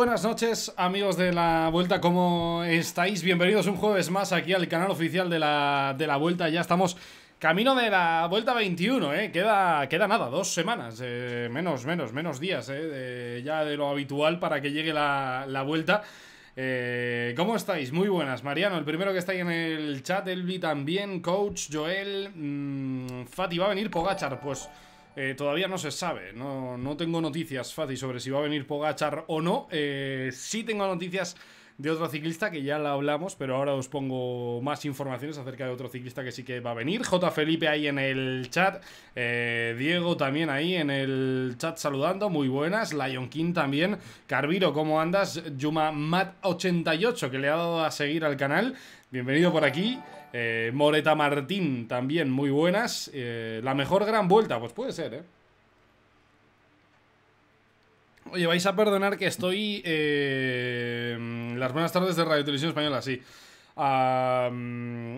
buenas noches, amigos de la Vuelta, ¿cómo estáis? Bienvenidos un jueves más aquí al canal oficial de la, de la Vuelta. Ya estamos camino de la Vuelta 21, ¿eh? Queda, queda nada, dos semanas, eh, menos, menos, menos días, ¿eh? ya de lo habitual para que llegue la, la Vuelta. Eh, ¿Cómo estáis? Muy buenas. Mariano, el primero que está ahí en el chat, Elvi también, Coach, Joel, mm, Fati, ¿va a venir Pogachar? Pues... Eh, todavía no se sabe, no, tengo noticias, fácil sobre si va a venir Pogachar o no. Eh, sí tengo noticias de otro ciclista que ya la hablamos, pero ahora os pongo más informaciones acerca de otro ciclista que sí que va a venir. J. Felipe ahí en el chat, eh, Diego también ahí en el chat saludando, muy buenas, Lion King también, Carviro, ¿cómo andas? Yuma Mat88, que le ha dado a seguir al canal, bienvenido por aquí. Eh, Moreta Martín también, muy buenas. Eh, la mejor gran vuelta, pues puede ser, ¿eh? Oye, vais a perdonar que estoy... Eh, las buenas tardes de Radio Televisión Española, sí.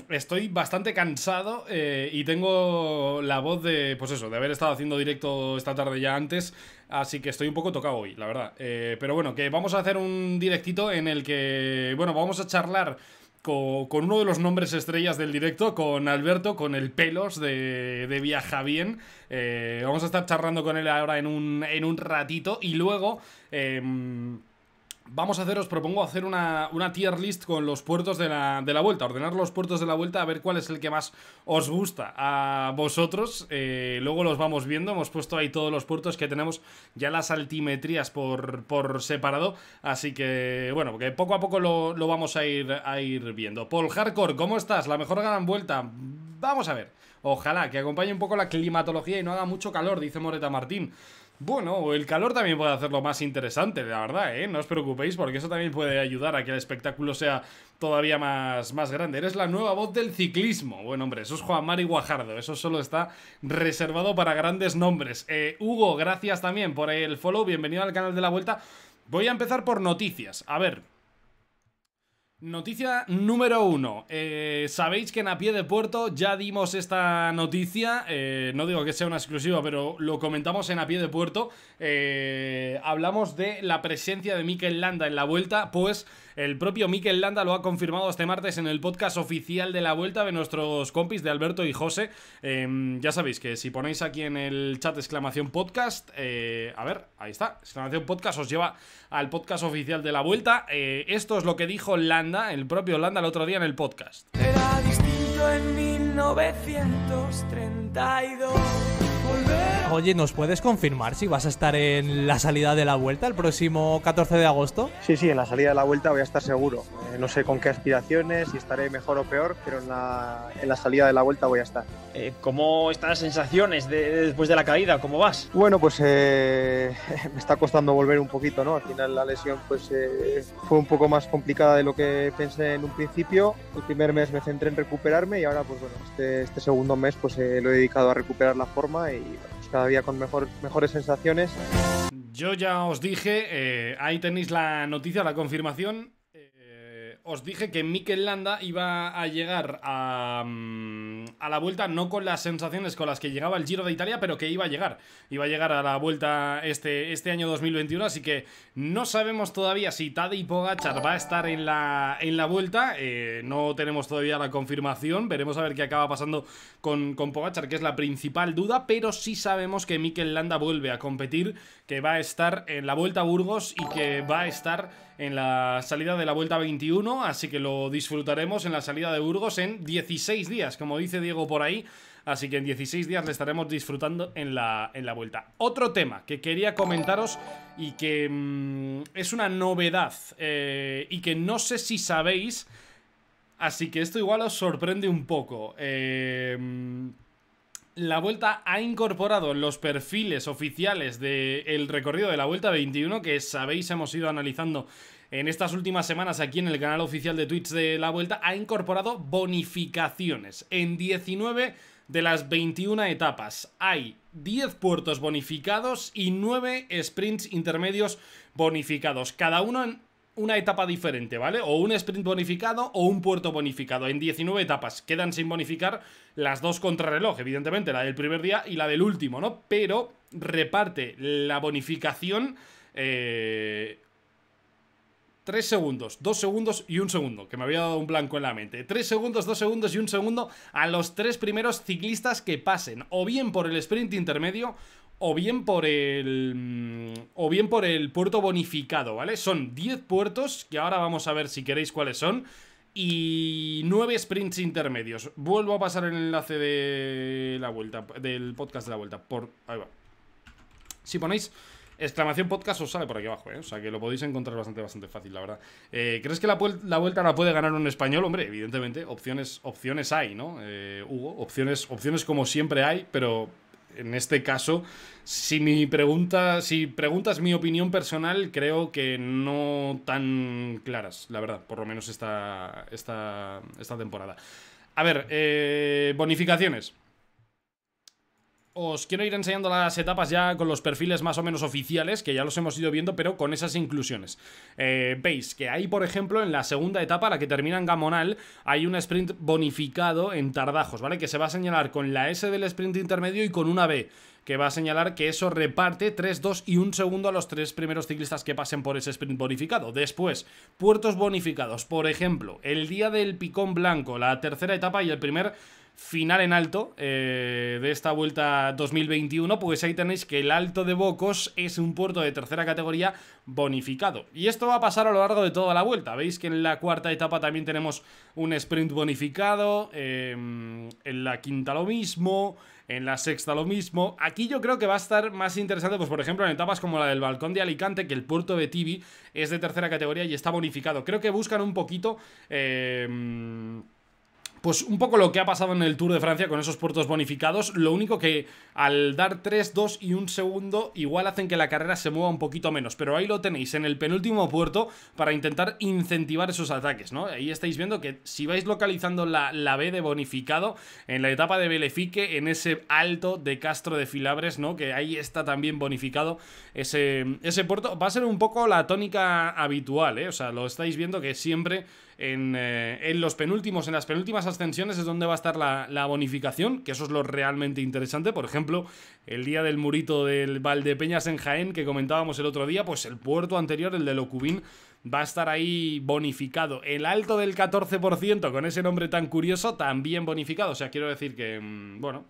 estoy bastante cansado y tengo la voz de, pues eso, de haber estado haciendo directo esta tarde ya antes, así que estoy un poco tocado hoy, la verdad. pero bueno, que vamos a hacer un directito en el que, bueno, vamos a charlar con, uno de los nombres estrellas del directo, con Alberto, con el pelos de, de Viaja Bien. Eh, vamos a estar charlando con él ahora en un, en un ratito y luego... Em, Vamos a hacer, os propongo hacer una, tier list con los puertos de la, vuelta, ordenar los puertos de la vuelta, a ver cuál es el que más os gusta a vosotros. Eh, luego los vamos viendo, hemos puesto ahí todos los puertos que tenemos, ya las altimetrías por, por separado, así que bueno, que poco a poco lo, vamos a ir, a ir viendo. Paul Hardcore, ¿cómo estás? La mejor gran vuelta. Vamos a ver. Ojalá que acompañe un poco la climatología y no haga mucho calor, dice Moreta Martín. Bueno, el calor también puede hacerlo más interesante, la verdad, ¿eh? No os preocupéis porque eso también puede ayudar a que el espectáculo sea todavía más, más grande. Eres la nueva voz del ciclismo. Bueno, hombre, eso es Juan Mari Guajardo. Eso solo está reservado para grandes nombres. Eh, Hugo, gracias también por el follow. Bienvenido al canal de la Vuelta. Voy a empezar por noticias. A ver, Noticia número uno. Eh, sabéis que en A Pie de Puerto ya dimos esta noticia. Eh, no digo que sea una exclusiva, pero lo comentamos en A Pie de Puerto. Eh, hablamos de la presencia de Mikel Landa en la vuelta. Pues el propio Mikel Landa lo ha confirmado este martes en el podcast oficial de la vuelta de nuestros compis de Alberto y José. Em, ya sabéis que si ponéis aquí en el chat exclamación podcast, eh, a ver, ahí está, exclamación podcast os lleva al podcast oficial de la vuelta. Eh, esto es lo que dijo Landa, el propio Landa, el otro día en el podcast. Era distinto en 1932. Volver Oye, ¿nos puedes confirmar si vas a estar en la salida de la vuelta el próximo 14 de agosto? Sí, sí, en la salida de la vuelta voy a estar seguro. Eh, no sé con qué aspiraciones, si estaré mejor o peor, pero en la, salida de la vuelta voy a estar. Eh, ¿Cómo están las sensaciones después de la caída? ¿Cómo vas? Bueno, pues eh, me está costando volver un poquito, ¿no? Al final la lesión pues fue un poco más complicada de lo que pensé en un principio. El primer mes me centré en recuperarme y ahora pues bueno, este, este segundo mes pues lo he dedicado a recuperar la forma y cada día con mejores sensaciones. Yo ya os dije, eh, ahí tenéis la noticia, la confirmación os dije que Mikel Landa iba a llegar mm, a, la vuelta no con las sensaciones con las que llegaba el Giro de Italia, pero que iba a llegar. Iba a llegar a la vuelta este, este año 2021, así que no sabemos todavía si Tadej Pogachar va a estar en la, en la vuelta. Eh, no tenemos todavía la confirmación, veremos a ver qué acaba pasando con, con Pogachar, que es la principal duda, pero sí sabemos que Mikel Landa vuelve a competir que va a estar en la Vuelta a Burgos y que va a estar en la salida de la Vuelta 21, así que lo disfrutaremos en la salida de Burgos en 16 días, como dice Diego por ahí, así que en 16 días le estaremos disfrutando en la, en la Vuelta. Otro tema que quería comentaros y que mm, es una novedad eh, y que no sé si sabéis, así que esto igual os sorprende un poco. Eh, la Vuelta ha incorporado en los perfiles oficiales del recorrido de la Vuelta 21, que sabéis hemos ido analizando en estas últimas semanas aquí en el canal oficial de Twitch de la Vuelta, ha incorporado bonificaciones. En 19 de las 21 etapas hay 10 puertos bonificados y 9 sprints intermedios bonificados, cada uno en una etapa diferente, ¿vale? O un sprint bonificado o un puerto bonificado. En 19 etapas quedan sin bonificar las dos contrarreloj, evidentemente, la del primer día y la del último, ¿no? Pero reparte la bonificación... Eh, 3 segundos, 2 segundos y 1 segundo, que me había dado un blanco en la mente. 3 segundos, 2 segundos y 1 segundo a los tres primeros ciclistas que pasen, o bien por el sprint intermedio o bien por el mm, o bien por el puerto bonificado, ¿vale? Son 10 puertos que ahora vamos a ver si queréis cuáles son y 9 sprints intermedios. Vuelvo a pasar el enlace de la vuelta del podcast de la vuelta por ahí va. Si ponéis exclamación podcast os sale por aquí abajo, ¿eh? O sea que lo podéis encontrar bastante, bastante fácil, la verdad. Eh, ¿Crees que la, la, vuelta la puede ganar un español? Hombre, evidentemente, opciones, opciones hay, ¿no? Eh, Hugo, opciones, opciones como siempre hay, pero en este caso, si mi pregunta, si preguntas mi opinión personal, creo que no tan claras, la verdad, por lo menos esta, esta, esta temporada. A ver, eh, bonificaciones. Os quiero ir enseñando las etapas ya con los perfiles más o menos oficiales, que ya los hemos ido viendo, pero con esas inclusiones. Eh, veis que hay, por ejemplo, en la segunda etapa, la que termina en Gamonal, hay un sprint bonificado en Tardajos, ¿vale? Que se va a señalar con la S del sprint intermedio y con una B que va a señalar que eso reparte 3, 2 y 1 segundo a los tres primeros ciclistas que pasen por ese sprint bonificado. Después, puertos bonificados, por ejemplo, el día del picón blanco, la tercera etapa y el primer final en alto eh, de esta vuelta 2021, pues ahí tenéis que el Alto de Bocos es un puerto de tercera categoría bonificado. Y esto va a pasar a lo largo de toda la vuelta. Veis que en la cuarta etapa también tenemos un sprint bonificado, em, en la quinta lo mismo, en la sexta lo mismo. Aquí yo creo que va a estar más interesante, pues por ejemplo, en etapas como la del Balcón de Alicante, que el puerto de Tibi es de tercera categoría y está bonificado. Creo que buscan un poquito... Em, pues un poco lo que ha pasado en el Tour de Francia con esos puertos bonificados. Lo único que al dar 3, 2 y 1 segundo, igual hacen que la carrera se mueva un poquito menos. Pero ahí lo tenéis, en el penúltimo puerto, para intentar incentivar esos ataques, ¿no? Ahí estáis viendo que si vais localizando la, la B de bonificado, en la etapa de Belefique, en ese alto de Castro de Filabres, ¿no? Que ahí está también bonificado ese, ese puerto. Va a ser un poco la tónica habitual, ¿eh? O sea, lo estáis viendo que siempre eh, en, los penúltimos, en las penúltimas ascensiones es donde va a estar la, la, bonificación, que eso es lo realmente interesante. Por ejemplo, el día del murito del Valdepeñas en Jaén, que comentábamos el otro día, pues el puerto anterior, el de Locubín, va a estar ahí bonificado. El alto del 14%, con ese nombre tan curioso, también bonificado. O sea, quiero decir que, mm, bueno,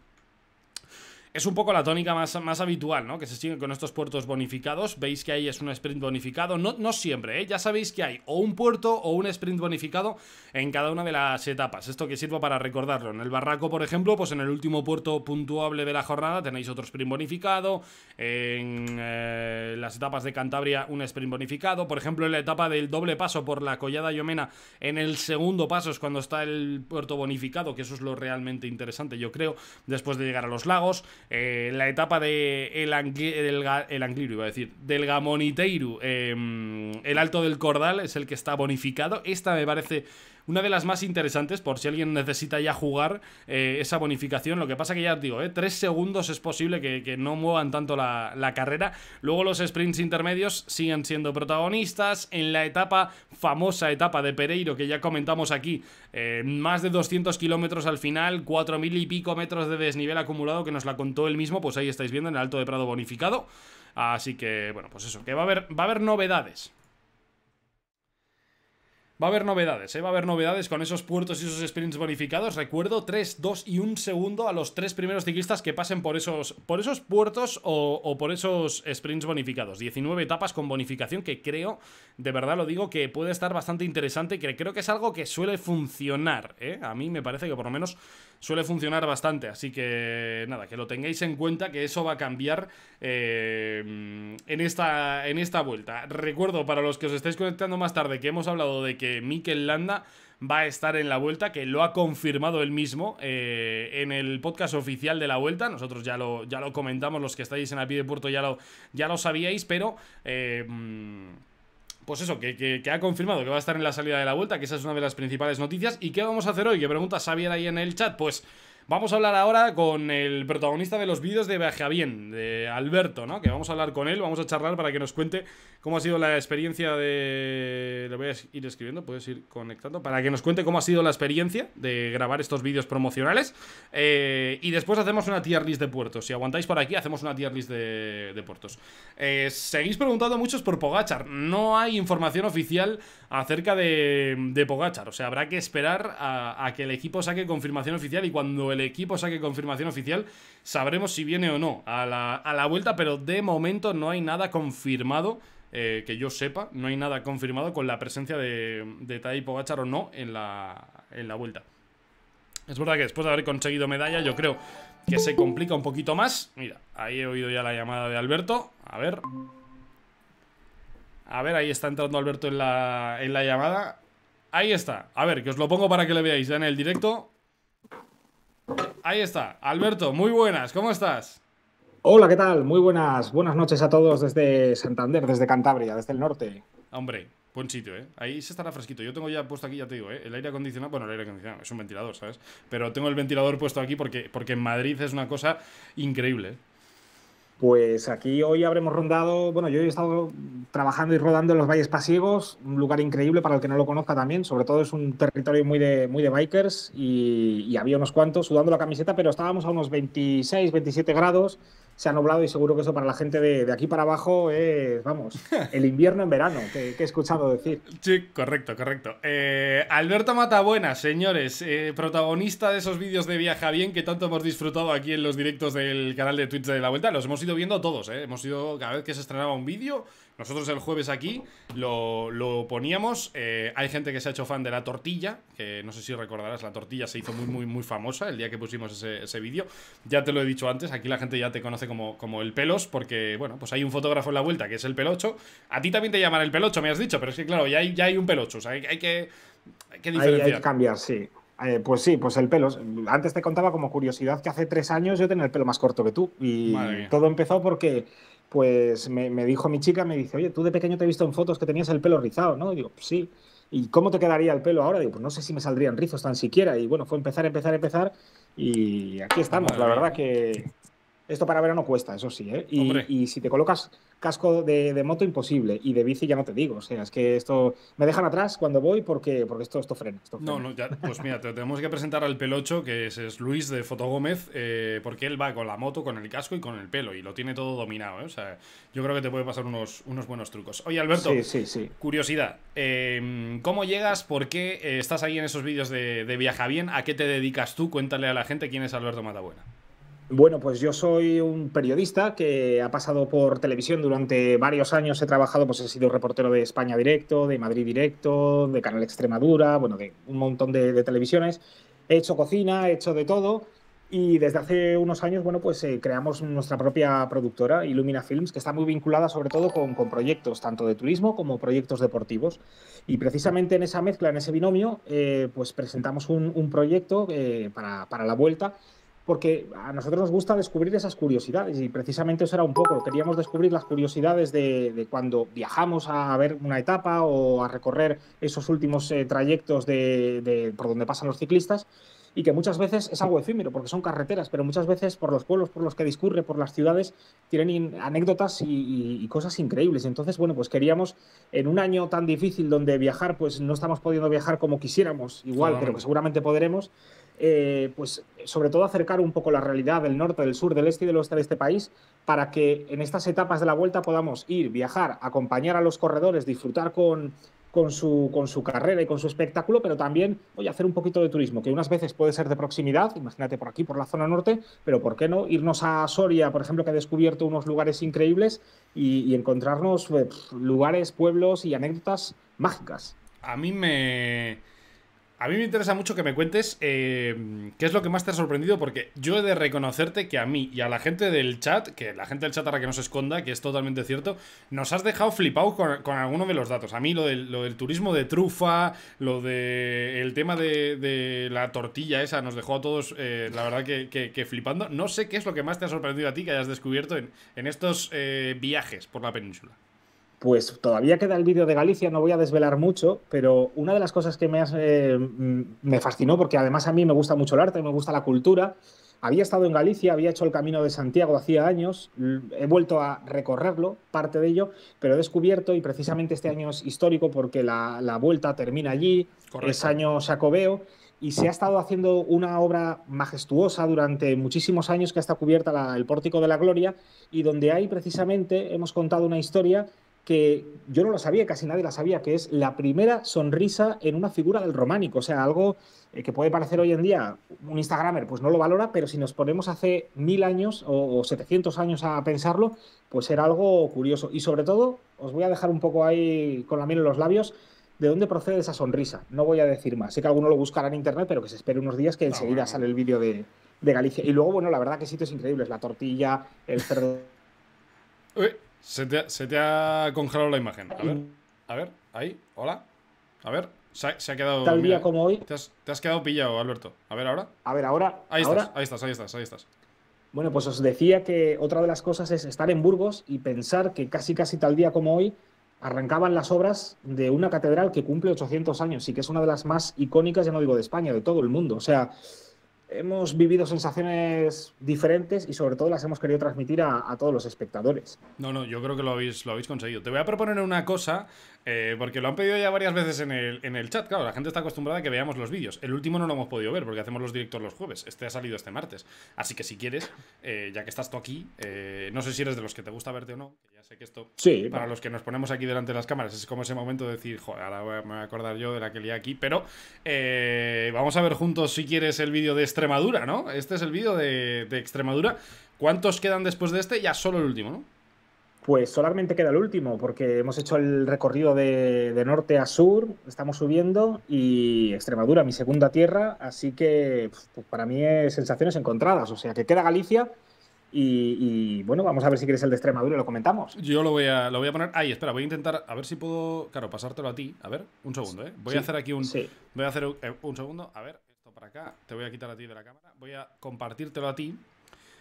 es un poco la tónica más, más habitual, ¿no? Que se sigue con estos puertos bonificados. Veis que ahí es un sprint bonificado. No, no siempre, ¿eh? Ya sabéis que hay o un puerto o un sprint bonificado en cada una de las etapas. Esto que sirva para recordarlo. En el barraco, por ejemplo, pues en el último puerto puntuable de la jornada tenéis otro sprint bonificado. En eh, las etapas de Cantabria, un sprint bonificado. Por ejemplo, en la etapa del doble paso por la Collada Yomena, en el segundo paso es cuando está el puerto bonificado, que eso es lo realmente interesante, yo creo, después de llegar a los lagos. Eh, la etapa de el, Angliru, iba a decir, del Gamoniteiru, em, el Alto del Cordal es el que está bonificado. Esta me parece una de las más interesantes por si alguien necesita ya jugar eh, esa bonificación. Lo que pasa que ya os digo, eh, tres segundos es posible que, no muevan tanto la, carrera. Luego los sprints intermedios siguen siendo protagonistas. En la etapa, famosa etapa de Pereiro, que ya comentamos aquí, eh, más de 200 kilómetros al final, 4.000 y pico metros de desnivel acumulado que nos la contó él mismo, pues ahí estáis viendo en el Alto de Prado bonificado. Así que, bueno, pues eso, que va a haber, va a haber novedades. Va a haber novedades, ¿eh? Va a haber novedades con esos puertos y esos sprints bonificados. Recuerdo, 3, 2 y 1 segundo a los tres primeros ciclistas que pasen por esos, por esos puertos o, por esos sprints bonificados. 19 etapas con bonificación que creo, de verdad lo digo, que puede estar bastante interesante, que creo que es algo que suele funcionar, ¿eh? A mí me parece que por lo menos suele funcionar bastante. Así que nada, que lo tengáis en cuenta, que eso va a cambiar eh, en, esta, en esta vuelta. Recuerdo para los que os estáis conectando más tarde que hemos hablado de que Mikel Landa va a estar en la vuelta, que lo ha confirmado él mismo eh, en el podcast oficial de la vuelta. Nosotros ya lo, ya lo comentamos, los que estáis en la pie de puerto ya lo, ya lo sabíais, pero... Eh, pues eso, que, que, ha confirmado que va a estar en la salida de la vuelta, que esa es una de las principales noticias. ¿Y qué vamos a hacer hoy? Que pregunta Xavier ahí en el chat. Pues Vamos a hablar ahora con el protagonista de los vídeos de Viaje Bien, de Alberto, ¿no? Que vamos a hablar con él, vamos a charlar para que nos cuente cómo ha sido la experiencia de... Lo voy a ir escribiendo, puedes ir conectando. Para que nos cuente cómo ha sido la experiencia de grabar estos vídeos promocionales. Eh, y después hacemos una tier list de puertos. Si aguantáis por aquí, hacemos una tier list de, puertos. Eh, seguís preguntando muchos por Pogachar. No hay información oficial acerca de, de Pogachar. O sea, habrá que esperar a, que el equipo saque confirmación oficial y cuando el equipo saque confirmación oficial sabremos si viene o no a la, vuelta, pero de momento no hay nada confirmado. Eh, que yo sepa, no hay nada confirmado con la presencia de, de Tai Pogachar o no en la, en la vuelta. Es verdad que después de haber conseguido medalla, yo creo que se complica un poquito más. Mira, ahí he oído ya la llamada de Alberto. A ver. A ver, ahí está entrando Alberto en la, llamada. Ahí está. A ver, que os lo pongo para que le veáis ya en el directo. Ahí está. Alberto, muy buenas. ¿Cómo estás? Hola, ¿qué tal? Muy buenas. Buenas noches a todos desde Santander, desde Cantabria, desde el norte. Hombre, buen sitio, ¿eh? Ahí se estará fresquito. Yo tengo ya puesto aquí, ya te digo, ¿eh? El aire acondicionado. Bueno, el aire acondicionado es un ventilador, ¿sabes? Pero tengo el ventilador puesto aquí porque, porque en Madrid es una cosa increíble. ¿eh? Pues aquí hoy habremos rondado, bueno, yo he estado trabajando y rodando en los valles Pasiegos, un lugar increíble para el que no lo conozca también, sobre todo es un territorio muy de, muy de bikers y, y había unos cuantos sudando la camiseta, pero estábamos a unos 26, 27 grados se ha nublado y seguro que eso para la gente de, aquí para abajo es, vamos, el invierno en verano, que, he escuchado decir. Sí, correcto, correcto. Eh, Alberto Matabuena, señores, eh, protagonista de esos vídeos de Viaja Bien que tanto hemos disfrutado aquí en los directos del canal de Twitch de La Vuelta, los hemos ido viendo todos, eh. hemos ido, cada vez que se estrenaba un vídeo, nosotros el jueves aquí lo, poníamos. Eh, hay gente que se ha hecho fan de la tortilla, que no sé si recordarás, la tortilla se hizo muy, muy, muy famosa el día que pusimos ese, ese vídeo. Ya te lo he dicho antes, aquí la gente ya te conoce como, como el pelos, porque, bueno, pues hay un fotógrafo en la vuelta que es el pelocho. A ti también te llaman el pelocho, me has dicho, pero es que, claro, ya hay, ya hay un pelocho, o hay, que... Hay que que cambiar, sí. Eh, pues sí, pues el Pelos. Antes te contaba como curiosidad que hace tres años yo tenía el pelo más corto que tú. Y todo empezó porque pues me, dijo mi chica, me dice, oye, tú de pequeño te he visto en fotos que tenías el pelo rizado, ¿no? Y digo, pues sí. ¿Y cómo te quedaría el pelo ahora? Digo, pues no sé si me saldrían rizos tan siquiera. Y bueno, fue empezar, empezar, empezar. Y aquí estamos. la verdad que esto para verano cuesta, eso sí, ¿eh? Y, si te colocas casco de, moto, imposible. Y de bici ya no te digo. O sea, es que esto. Me dejan atrás cuando voy porque, porque esto, esto, frena, No, no, ya, pues mira, tenemos que presentar al pelocho, que es, Luis de Fotogómez, eh, porque él va con la moto, con el casco y con el pelo. Y lo tiene todo dominado, ¿eh? O sea, yo creo que te puede pasar unos, unos buenos trucos. Oye, Alberto, curiosidad. Em, ¿Cómo llegas? ¿Por qué estás ahí en esos vídeos de, de Viaja Bien? ¿A qué te dedicas tú? Cuéntale a la gente quién es Alberto Matabuena. Bueno, pues yo soy un periodista que ha pasado por televisión durante varios años. He trabajado, pues he sido reportero de España Directo, de Madrid Directo, de Canal Extremadura, bueno, de un montón de, televisiones. He hecho cocina, he hecho de todo. Y desde hace unos años, bueno, pues eh, creamos nuestra propia productora, Illumina Films, que está muy vinculada sobre todo con, proyectos tanto de turismo como proyectos deportivos. Y precisamente en esa mezcla, en ese binomio, eh, pues presentamos un, proyecto eh, para, para la vuelta porque a nosotros nos gusta descubrir esas curiosidades y precisamente eso era un poco, queríamos descubrir las curiosidades de, cuando viajamos a ver una etapa o a recorrer esos últimos eh, trayectos de, por donde pasan los ciclistas y que muchas veces es algo efímero porque son carreteras, pero muchas veces por los pueblos por los que discurre, por las ciudades, tienen anécdotas y, cosas increíbles. Entonces, bueno, pues queríamos en un año tan difícil donde viajar, pues no estamos pudiendo viajar como quisiéramos, igual, pero que seguramente podremos eh, pues sobre todo acercar un poco la realidad del norte, del sur, del este y del oeste de este país para que en estas etapas de la vuelta podamos ir, viajar, acompañar a los corredores, disfrutar con, con su, con su carrera y con su espectáculo, pero también voy a hacer un poquito de turismo, que unas veces puede ser de proximidad, imagínate por aquí, por la zona norte, pero ¿por qué no irnos a Soria, por ejemplo, que ha descubierto unos lugares increíbles y, encontrarnos pues, lugares, pueblos y anécdotas mágicas? A mí me... A mí me interesa mucho que me cuentes eh, qué es lo que más te ha sorprendido, porque yo he de reconocerte que a mí y a la gente del chat, que la gente del chat ahora que no se esconda, que es totalmente cierto, nos has dejado flipados con, alguno de los datos. A mí lo del, lo del turismo de trufa, lo del tema de, la tortilla esa, nos dejó a todos, eh, la verdad, que, flipando. No sé qué es lo que más te ha sorprendido a ti que hayas descubierto en, estos eh, viajes por la península. Pues todavía queda el vídeo de Galicia, no voy a desvelar mucho, pero una de las cosas que me, eh, mm, me fascinó, porque además a mí me gusta mucho el arte, me gusta la cultura, había estado en Galicia, había hecho el camino de Santiago hacía años, he vuelto a recorrerlo, parte de ello, pero he descubierto, y precisamente este año es histórico porque la, vuelta termina allí, es año jacobeo, y se ha estado haciendo una obra majestuosa durante muchísimos años que está cubierta el Pórtico de la Gloria, y donde hay precisamente hemos contado una historia que yo no lo sabía, casi nadie la sabía, que es la primera sonrisa en una figura del románico. O sea, algo eh, que puede parecer hoy en día un Instagramer, pues no lo valora, pero si nos ponemos hace mil años o, 700 años a pensarlo, pues era algo curioso. Y sobre todo, os voy a dejar un poco ahí con la miel en los labios. ¿De dónde procede esa sonrisa? No voy a decir más. Sé que alguno lo buscará en internet, pero que se espere unos días que ah, enseguida sale el vídeo de, de Galicia. Y luego, bueno, la verdad que sitios increíbles. La tortilla, el cerdo. Se te, ha congelado la imagen. A ver, a ver, ahí, hola. A ver, se ha, quedado. Tal día como hoy. Te has, quedado pillado, Alberto. A ver, ahora. A ver, ahora. Ahí estás, ahí estás, ahí estás, ahí estás. Bueno, pues os decía que otra de las cosas es estar en Burgos y pensar que casi, casi tal día como hoy arrancaban las obras de una catedral que cumple 800 años y que es una de las más icónicas, ya no digo de España, de todo el mundo. O sea, hemos vivido sensaciones diferentes y sobre todo las hemos querido transmitir a, todos los espectadores. No, no, yo creo que lo habéis, lo habéis conseguido. Te voy a proponer una cosa, eh, porque lo han pedido ya varias veces en el, chat, claro, la gente está acostumbrada a que veamos los vídeos. El último no lo hemos podido ver porque hacemos los directos los jueves, este ha salido este martes. Así que si quieres, eh, ya que estás tú aquí, eh, no sé si eres de los que te gusta verte o no, ya sé que esto, para los que nos ponemos aquí delante de las cámaras, es como ese momento de decir, joder, ahora me voy a acordar yo de la que leía aquí, pero vamos a ver juntos si quieres el vídeo de este Extremadura, ¿no? Este es el vídeo de, Extremadura. ¿Cuántos quedan después de este? Ya solo el último, ¿no? Pues solamente queda el último, porque hemos hecho el recorrido de, norte a sur, estamos subiendo y Extremadura, mi segunda tierra, así que pues para mí es sensaciones encontradas, o sea que queda Galicia y, bueno, vamos a ver si quieres el de Extremadura y lo comentamos. Yo lo voy a, lo voy a poner ahí, espera, voy a intentar, a ver si puedo, claro, pasártelo a ti, a ver, un segundo, ¿eh? Voy a hacer aquí un... Sí. Voy a hacer eh, un segundo, a ver acá. Te voy a quitar a ti de la cámara. Voy a compartírtelo a ti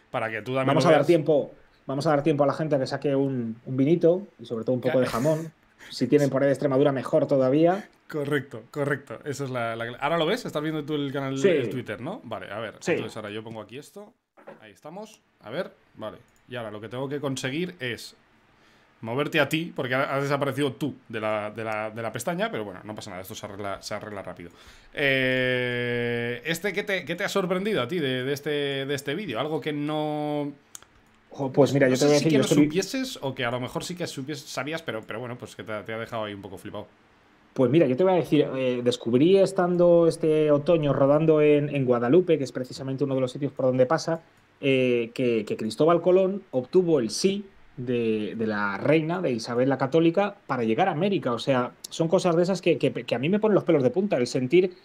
para que tú también. Vamos a dar tiempo. Vamos a dar tiempo a la gente a que saque un, vinito y sobre todo un poco de jamón. Si tienen por ahí de Extremadura, mejor todavía. Correcto, correcto. Eso es la, Ahora lo ves, estás viendo tú el canal de Twitter, ¿no? Vale, a ver. Entonces ahora yo pongo aquí esto. Ahí estamos. A ver, vale. Y ahora lo que tengo que conseguir es moverte a ti, porque has desaparecido tú de la, pestaña, pero bueno, no pasa nada, esto se arregla, rápido. Eh, este, ¿qué te, ha sorprendido a ti de, este, de este vídeo? Algo que no... Pues mira, yo te voy a decir... que yo supieses o que a lo mejor sí que supieses, sabías, pero, pero bueno, pues que te, ha dejado ahí un poco flipado. Pues mira, yo te voy a decir, eh, descubrí estando este otoño rodando en, en, Guadalupe, que es precisamente uno de los sitios por donde pasa, eh, que Cristóbal Colón obtuvo el sí de, la reina, de Isabel la Católica, para llegar a América. O sea, son cosas de esas que, que, a mí me ponen los pelos de punta, el sentir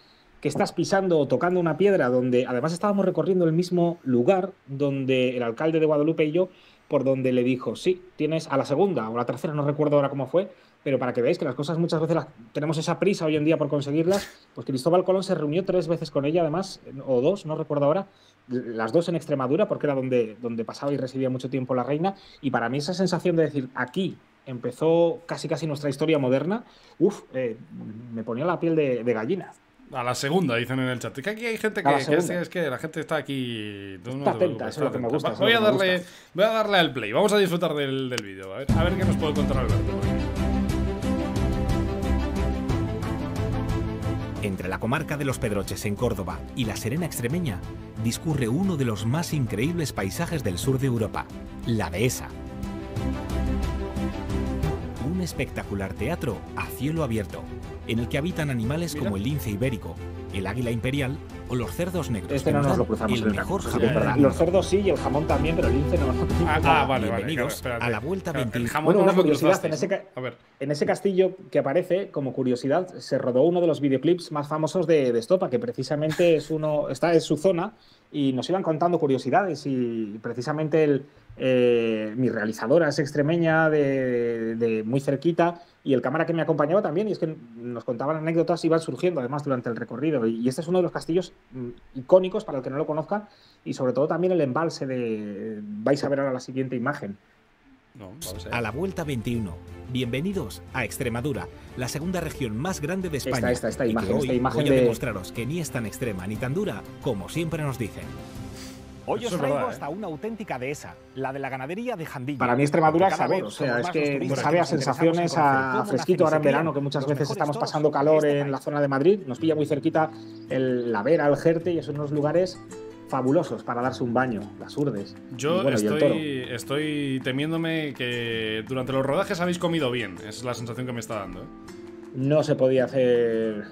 que estás pisando o tocando una piedra donde además estábamos recorriendo el mismo lugar donde el alcalde de Guadalupe y yo, por donde le dijo, sí, tienes a la segunda o la tercera, no recuerdo ahora cómo fue, pero para que veáis que las cosas muchas veces las, tenemos esa prisa hoy en día por conseguirlas, pues Cristóbal Colón se reunió tres veces con ella, además, o dos, no recuerdo ahora, las dos en Extremadura, porque era donde, donde pasaba y recibía mucho tiempo la reina, y para mí esa sensación de decir, aquí empezó casi casi nuestra historia moderna, uff, eh, me ponía la piel de, gallina. A la segunda, dicen en el chat. Que aquí hay gente que, es, que la gente está aquí. atenta, eso es lo que me gusta. Voy a, darle, al play. Vamos a disfrutar del, vídeo. A ver, qué nos puede contar Alberto. Entre la comarca de Los Pedroches en Córdoba y la Serena extremeña discurre uno de los más increíbles paisajes del sur de Europa, la dehesa. Un espectacular teatro a cielo abierto, en el que habitan animales como el lince ibérico, el águila imperial o los cerdos negros. Este no nos lo cruzamos. El mejor jamón. Los cerdos sí y el jamón también, pero el lince no. Ah, ah vale, Bienvenidos a la vuelta claro, jamón bueno, una curiosidad. En ese, a ver. en ese, castillo que aparece, como curiosidad, se rodó uno de los videoclips más famosos de, Estopa, que precisamente es uno, está en su zona y nos iban contando curiosidades y precisamente el, eh, mi realizadora es extremeña de muy cerquita y el cámara que me acompañaba también, y es que nos contaban anécdotas, iban surgiendo además durante el recorrido. Y este es uno de los castillos mm, icónicos para el que no lo conozcan. y sobre todo también el embalse de. Vais a ver ahora la siguiente imagen. a, la vuelta 21. Bienvenidos a Extremadura, la segunda región más grande de España. Esta, esta, imagen, esta imagen voy de... demostraros que ni es tan extrema ni tan dura como siempre nos dicen. Hoy os traigo ¿eh? hasta una auténtica dehesa, la de la ganadería de Jandilla. Para mí Extremadura es saber, o sea, es que sabe a sensaciones, a fresquito ahora en verano, que muchas veces estamos pasando calor este en la zona de Madrid, nos pilla muy cerquita el, la Vera, el Gerte y esos unos lugares fabulosos para darse un baño, las urdes. Yo estoy, estoy temiéndome que durante los rodajes habéis comido bien, es la sensación que me está dando. ¿eh? no se podía hacer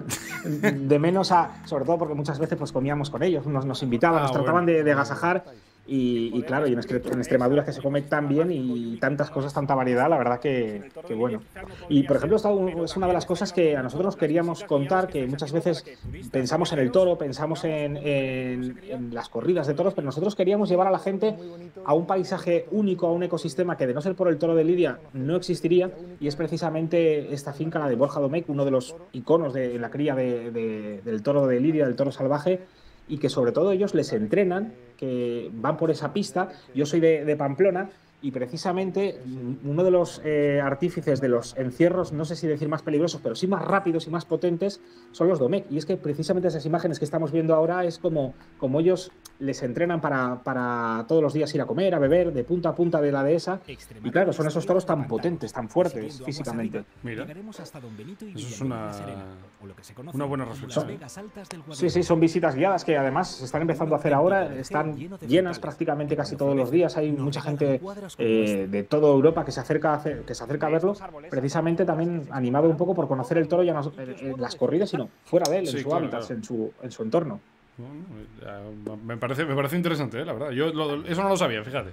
de menos a, sobre todo porque muchas veces pues comíamos con ellos, nos, nos invitaban, ah, nos trataban de, de agasajar y, y claro, y en, Extremadura que se come tan bien y tantas cosas, tanta variedad, la verdad que, bueno. Y por ejemplo, es una de las cosas que a nosotros queríamos contar, que muchas veces pensamos en el toro, pensamos en, las corridas de toros, pero nosotros queríamos llevar a la gente a un paisaje único, a un ecosistema que de no ser por el toro de Lidia no existiría, y es precisamente esta finca, la de Borja Domecq, uno de los iconos de la cría de, del toro de Lidia, del toro salvaje, y que sobre todo ellos les entrenan van por esa pista. Yo soy de Pamplona y precisamente mm, uno de los eh, artífices de los encierros, no sé si decir más peligrosos, pero sí más rápidos y más potentes, son los Domec. Y es que precisamente esas imágenes que estamos viendo ahora es como, como ellos les entrenan para, todos los días ir a comer, a beber, de punta a punta de la dehesa. Y claro, son esos toros tan potentes, tan fuertes físicamente. eso es una, buena reflexión. Sí, sí, son visitas guiadas que además se están empezando a hacer ahora, están llenas prácticamente casi todos los días, hay mucha gente eh, este. de toda Europa que se acerca a, que se acerca a verlo, precisamente también animado un poco por conocer el toro ya no eh, eh, en las corridas, sino fuera de él, en su hábitat, En, su, en su entorno. Me parece, me parece interesante, la verdad. Yo eso no lo sabía, fíjate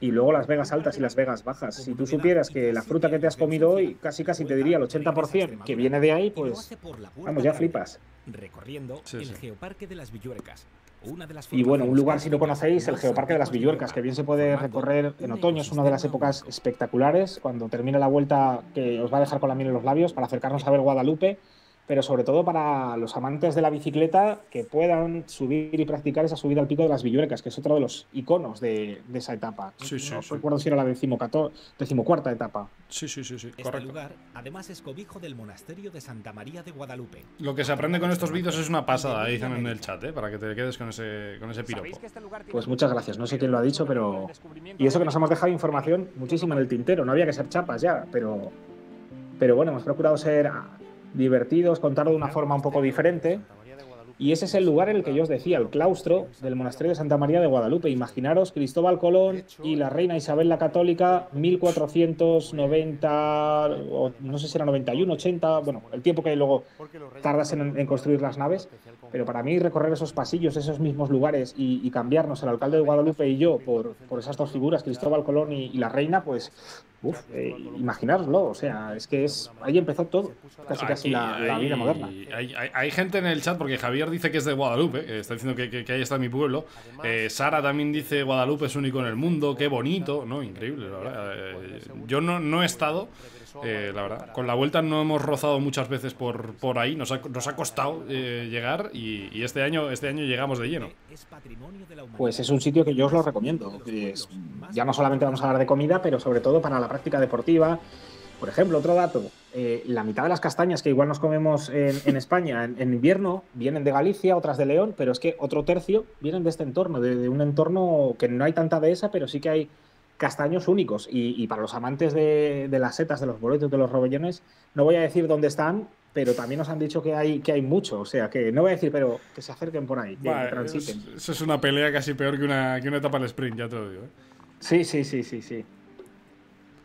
y luego las vegas altas y las vegas bajas. Si tú supieras que la fruta que te has comido hoy, casi casi te diría el 80% que viene de ahí, pues vamos, ya flipas. Recorriendo el Geoparque de las Villuercas. y bueno, un lugar si no conocéis, el Geoparque de las Villuercas, que bien se puede recorrer en otoño, es una de las épocas espectaculares, cuando termina la vuelta que os va a dejar con la miel en los labios, para acercarnos a ver Guadalupe pero sobre todo para los amantes de la bicicleta que puedan subir y practicar esa subida al pico de las Villuercas, que es otro de los iconos de, esa etapa. Sí, sí, no recuerdo si era la decimocuarta etapa. Sí, sí, sí, sí. Este lugar además es cobijo del monasterio de Santa María de Guadalupe. Lo que se aprende con estos vídeos es una pasada, eh, dicen en el chat, ¿eh? para que te quedes con ese, con ese piropo. Este pues muchas gracias, no sé quién lo ha dicho, pero... Y eso que nos hemos dejado información muchísima en el tintero, no había que ser chapas ya, pero... Pero bueno, hemos procurado ser divertidos, contarlo de una forma un poco diferente. Y ese es el lugar en el que yo os decía, el claustro del monasterio de Santa María de Guadalupe. Imaginaros Cristóbal Colón y la reina Isabel la Católica, 1490, no sé si era 91, 80, bueno, el tiempo que luego tardas en, construir las naves. Pero para mí recorrer esos pasillos, esos mismos lugares y, cambiarnos el alcalde de Guadalupe y yo por, esas dos figuras, Cristóbal Colón y la reina, pues Uf, eh, imaginarlo, o sea, es que es ahí empezó todo, casi casi la, vida moderna. Hay, hay, gente en el chat, porque Javier dice que es de Guadalupe, eh, está diciendo que, que, ahí está mi pueblo. Eh, Sara también dice Guadalupe es único en el mundo, qué bonito, ¿no? Increíble, la verdad. yo no, no he estado, eh, eh, la verdad. Con la vuelta no hemos rozado muchas veces por, por ahí, nos ha, nos ha costado eh, llegar y, este, año, este año llegamos de lleno. Pues es un sitio que yo os lo recomiendo. ya no solamente vamos a hablar de comida, pero sobre todo para la práctica deportiva. Por ejemplo, otro dato, la mitad de las castañas que igual nos comemos en, España en, invierno vienen de Galicia, otras de León, pero es que otro tercio vienen de este entorno, de, de un entorno que no hay tanta de esa pero sí que hay castaños únicos. Y, para los amantes de, las setas, de los boletos, de los robellones, no voy a decir dónde están, pero también nos han dicho que hay, que hay mucho. O sea, que no voy a decir, pero que se acerquen por ahí, que transiten. Eso es una pelea casi peor que una, que una etapa al sprint, ya te lo digo. ¿eh? Sí, sí, sí, sí, sí.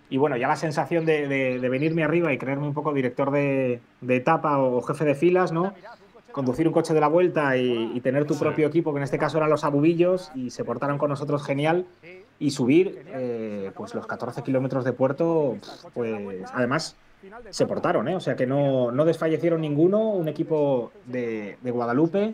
Y bueno, ya la sensación de, venirme arriba y creerme un poco director de, etapa o jefe de filas, ¿no? conducir un coche de la vuelta y, tener tu propio equipo, que en este caso eran los abubillos, y se portaron con nosotros genial y subir eh, pues los 14 kilómetros de puerto, pues además se portaron, ¿eh? o sea que no, no desfallecieron ninguno, un equipo de, de Guadalupe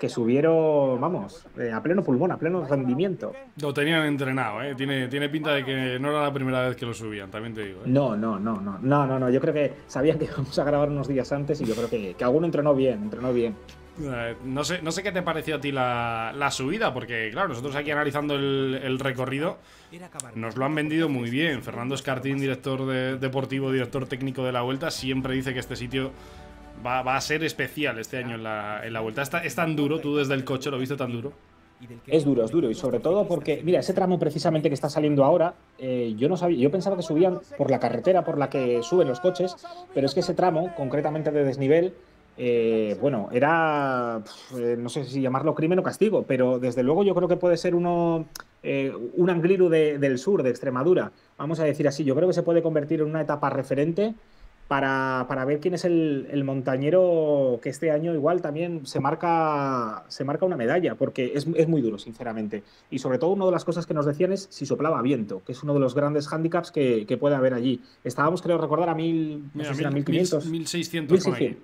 que subieron, vamos, eh, a pleno pulmón, a pleno rendimiento. Lo tenían entrenado, ¿eh? Tiene, tiene pinta de que no era la primera vez que lo subían, también te digo. No, ¿eh? no, no, no, no, no, no, yo creo que sabían que íbamos a grabar unos días antes y yo creo que, que alguno entrenó bien, entrenó bien. Eh, no sé, no sé qué te pareció a ti la, subida, porque claro, nosotros aquí analizando el, recorrido nos lo han vendido muy bien. Fernando Escartín, director de, deportivo, director técnico de la Vuelta, siempre dice que este sitio va, a ser especial este año en la, Vuelta. es tan duro, tú desde el coche lo viste tan duro. Es duro, es duro. Y sobre todo porque, mira, ese tramo precisamente que está saliendo ahora, eh, yo no sabía, yo pensaba que subían por la carretera por la que suben los coches, pero es que ese tramo, concretamente de desnivel, eh, bueno, era, eh, no sé si llamarlo crimen o castigo, pero desde luego yo creo que puede ser uno, eh, un angliru del sur, de Extremadura, vamos a decir así, yo creo que se puede convertir en una etapa referente para, ver quién es el, montañero que este año igual también se marca, se marca una medalla, porque es, muy duro, sinceramente. Y sobre todo una de las cosas que nos decían es si soplaba viento, que es uno de los grandes hándicaps que, que puede haber allí. Estábamos, creo recordar, a mil, 1500. 1600.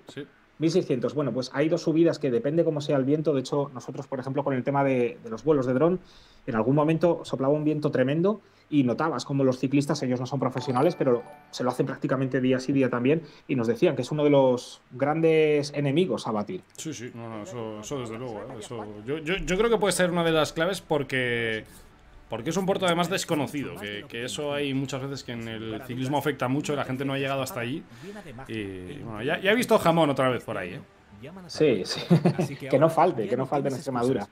sí. 1600, bueno, pues hay dos subidas que depende cómo sea el viento. De hecho, nosotros, por ejemplo, con el tema de, los vuelos de dron, en algún momento soplaba un viento tremendo y notabas como los ciclistas, ellos no son profesionales, pero se lo hacen prácticamente día sí día también, y nos decían que es uno de los grandes enemigos a batir. Sí, sí, no, eso, desde luego. ¿eh? yo, yo creo que puede ser una de las claves porque... Porque es un puerto además desconocido, que, eso hay muchas veces que en el ciclismo afecta mucho la gente no ha llegado hasta allí. Y bueno, ya, he visto jamón otra vez por ahí, ¿eh? Sí, sí. que no falte, que no falte en Extremadura.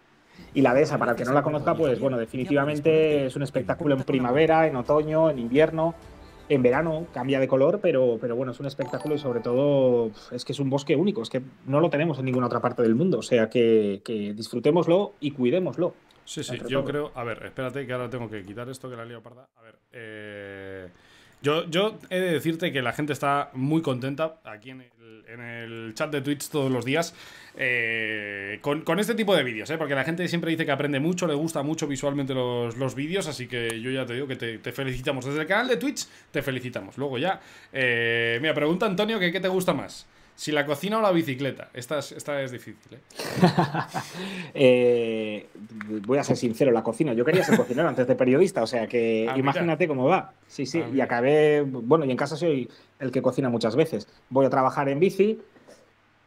Y la de esa, para el que no la conozca, pues bueno, definitivamente es un espectáculo en primavera, en otoño, en invierno, en verano, cambia de color, pero, pero bueno, es un espectáculo y sobre todo es que es un bosque único, es que no lo tenemos en ninguna otra parte del mundo, o sea que disfrutémoslo y cuidémoslo. Sí, sí, yo creo. A ver, espérate que ahora tengo que quitar esto que la lío parda. A ver, eh, yo, yo he de decirte que la gente está muy contenta aquí en el, chat de Twitch todos los días eh, con, este tipo de vídeos, eh, porque la gente siempre dice que aprende mucho, le gusta mucho visualmente los, vídeos, así que yo ya te digo que te, felicitamos. Desde el canal de Twitch te felicitamos. Luego ya, eh, mira, pregunta Antonio que qué te gusta más. Si la cocina o la bicicleta. Esta es, esta es difícil. ¿eh? Eh, voy a ser sincero, la cocina. Yo quería ser cocinero antes de periodista, o sea que ah, imagínate cómo va. Sí, sí. Ah, y acabé, bueno, y en casa soy el que cocina muchas veces. Voy a trabajar en bici,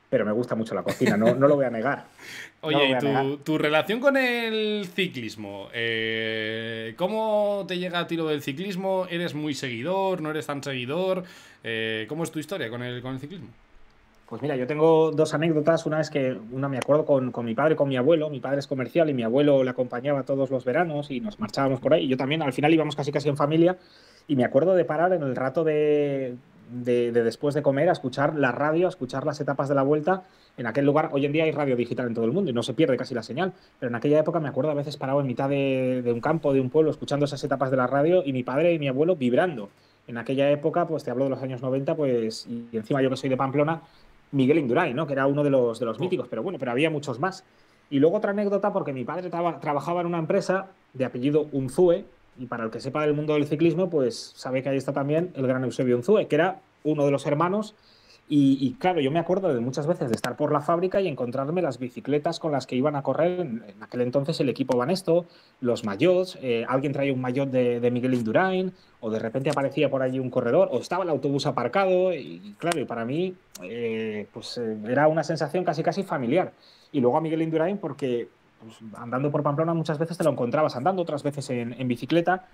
pero me gusta mucho la cocina, no, lo voy a negar. Oye, ¿y tu, relación con el ciclismo? Eh, ¿Cómo te llega a tiro del ciclismo? ¿Eres muy seguidor? ¿No eres tan seguidor? ¿Cómo es tu historia con el, con el ciclismo? Pues mira, yo tengo dos anécdotas. Una es que una me acuerdo con, con mi padre, con mi abuelo. Mi padre es comercial y mi abuelo le acompañaba todos los veranos y nos marchábamos por ahí. yo también, al final íbamos casi casi en familia. Y me acuerdo de parar en el rato de, de, después de comer a escuchar la radio, a escuchar las etapas de la vuelta. En aquel lugar, hoy en día hay radio digital en todo el mundo y no se pierde casi la señal, pero en aquella época me acuerdo a veces parado en mitad de, de un campo, de un pueblo, escuchando esas etapas de la radio y mi padre y mi abuelo vibrando. En aquella época, pues te hablo de los años 90, pues, y encima yo que soy de Pamplona, Miguel Indurain, ¿no? que era uno de los, de los míticos, pero bueno, pero había muchos más. Y luego otra anécdota, porque mi padre trabajaba en una empresa de apellido Unzue, y para el que sepa del mundo del ciclismo, pues sabe que ahí está también el gran Eusebio Unzue, que era uno de los hermanos y, claro, yo me acuerdo de muchas veces de estar por la fábrica y encontrarme las bicicletas con las que iban a correr en, aquel entonces el equipo Banesto, los mayots, eh, alguien traía un mayot de, Miguel Indurain, o de repente aparecía por allí un corredor, o estaba el autobús aparcado, y, claro, para mí eh, pues eh, era una sensación casi casi familiar. Y luego a Miguel Indurain porque pues, andando por Pamplona muchas veces te lo encontrabas andando, otras veces en bicicleta,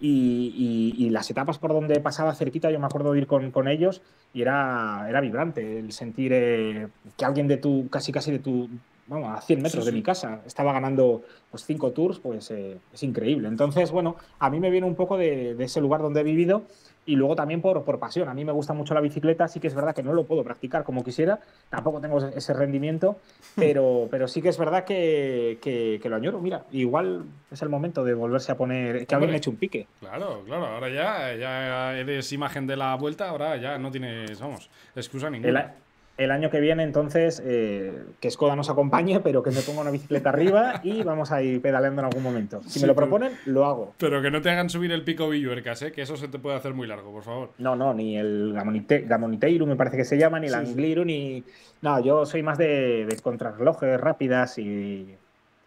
y, las etapas por donde pasaba cerquita, yo me acuerdo de ir con, con ellos y era, era vibrante el sentir eh, que alguien de tu, casi casi de tu, vamos, a 100 metros de mi casa, estaba ganando pues cinco tours, pues eh, es increíble. Entonces, bueno, a mí me viene un poco de ese lugar donde he vivido y luego también por, pasión. A mí me gusta mucho la bicicleta, sí que es verdad que no lo puedo practicar como quisiera, tampoco tengo ese rendimiento, hmm. pero, pero sí que es verdad que, lo añoro. Mira, igual es el momento de volverse a poner, que alguien me un pique. Claro, claro, ahora ya, ya eres imagen de la vuelta, ahora ya no tienes, vamos, excusa ninguna el año que viene, entonces, eh, que Skoda nos acompañe, pero que me ponga una bicicleta arriba y vamos a ir pedaleando en algún momento. Si me lo proponen, lo hago. Pero que no te hagan subir el pico Villuercas, ¿eh? que eso se te puede hacer muy largo, por favor. No, no, ni el Gamonite, Gamoniteiru, me parece que se llama, ni el Angliru, ni. No, yo soy más de contrarrelojes rápidas y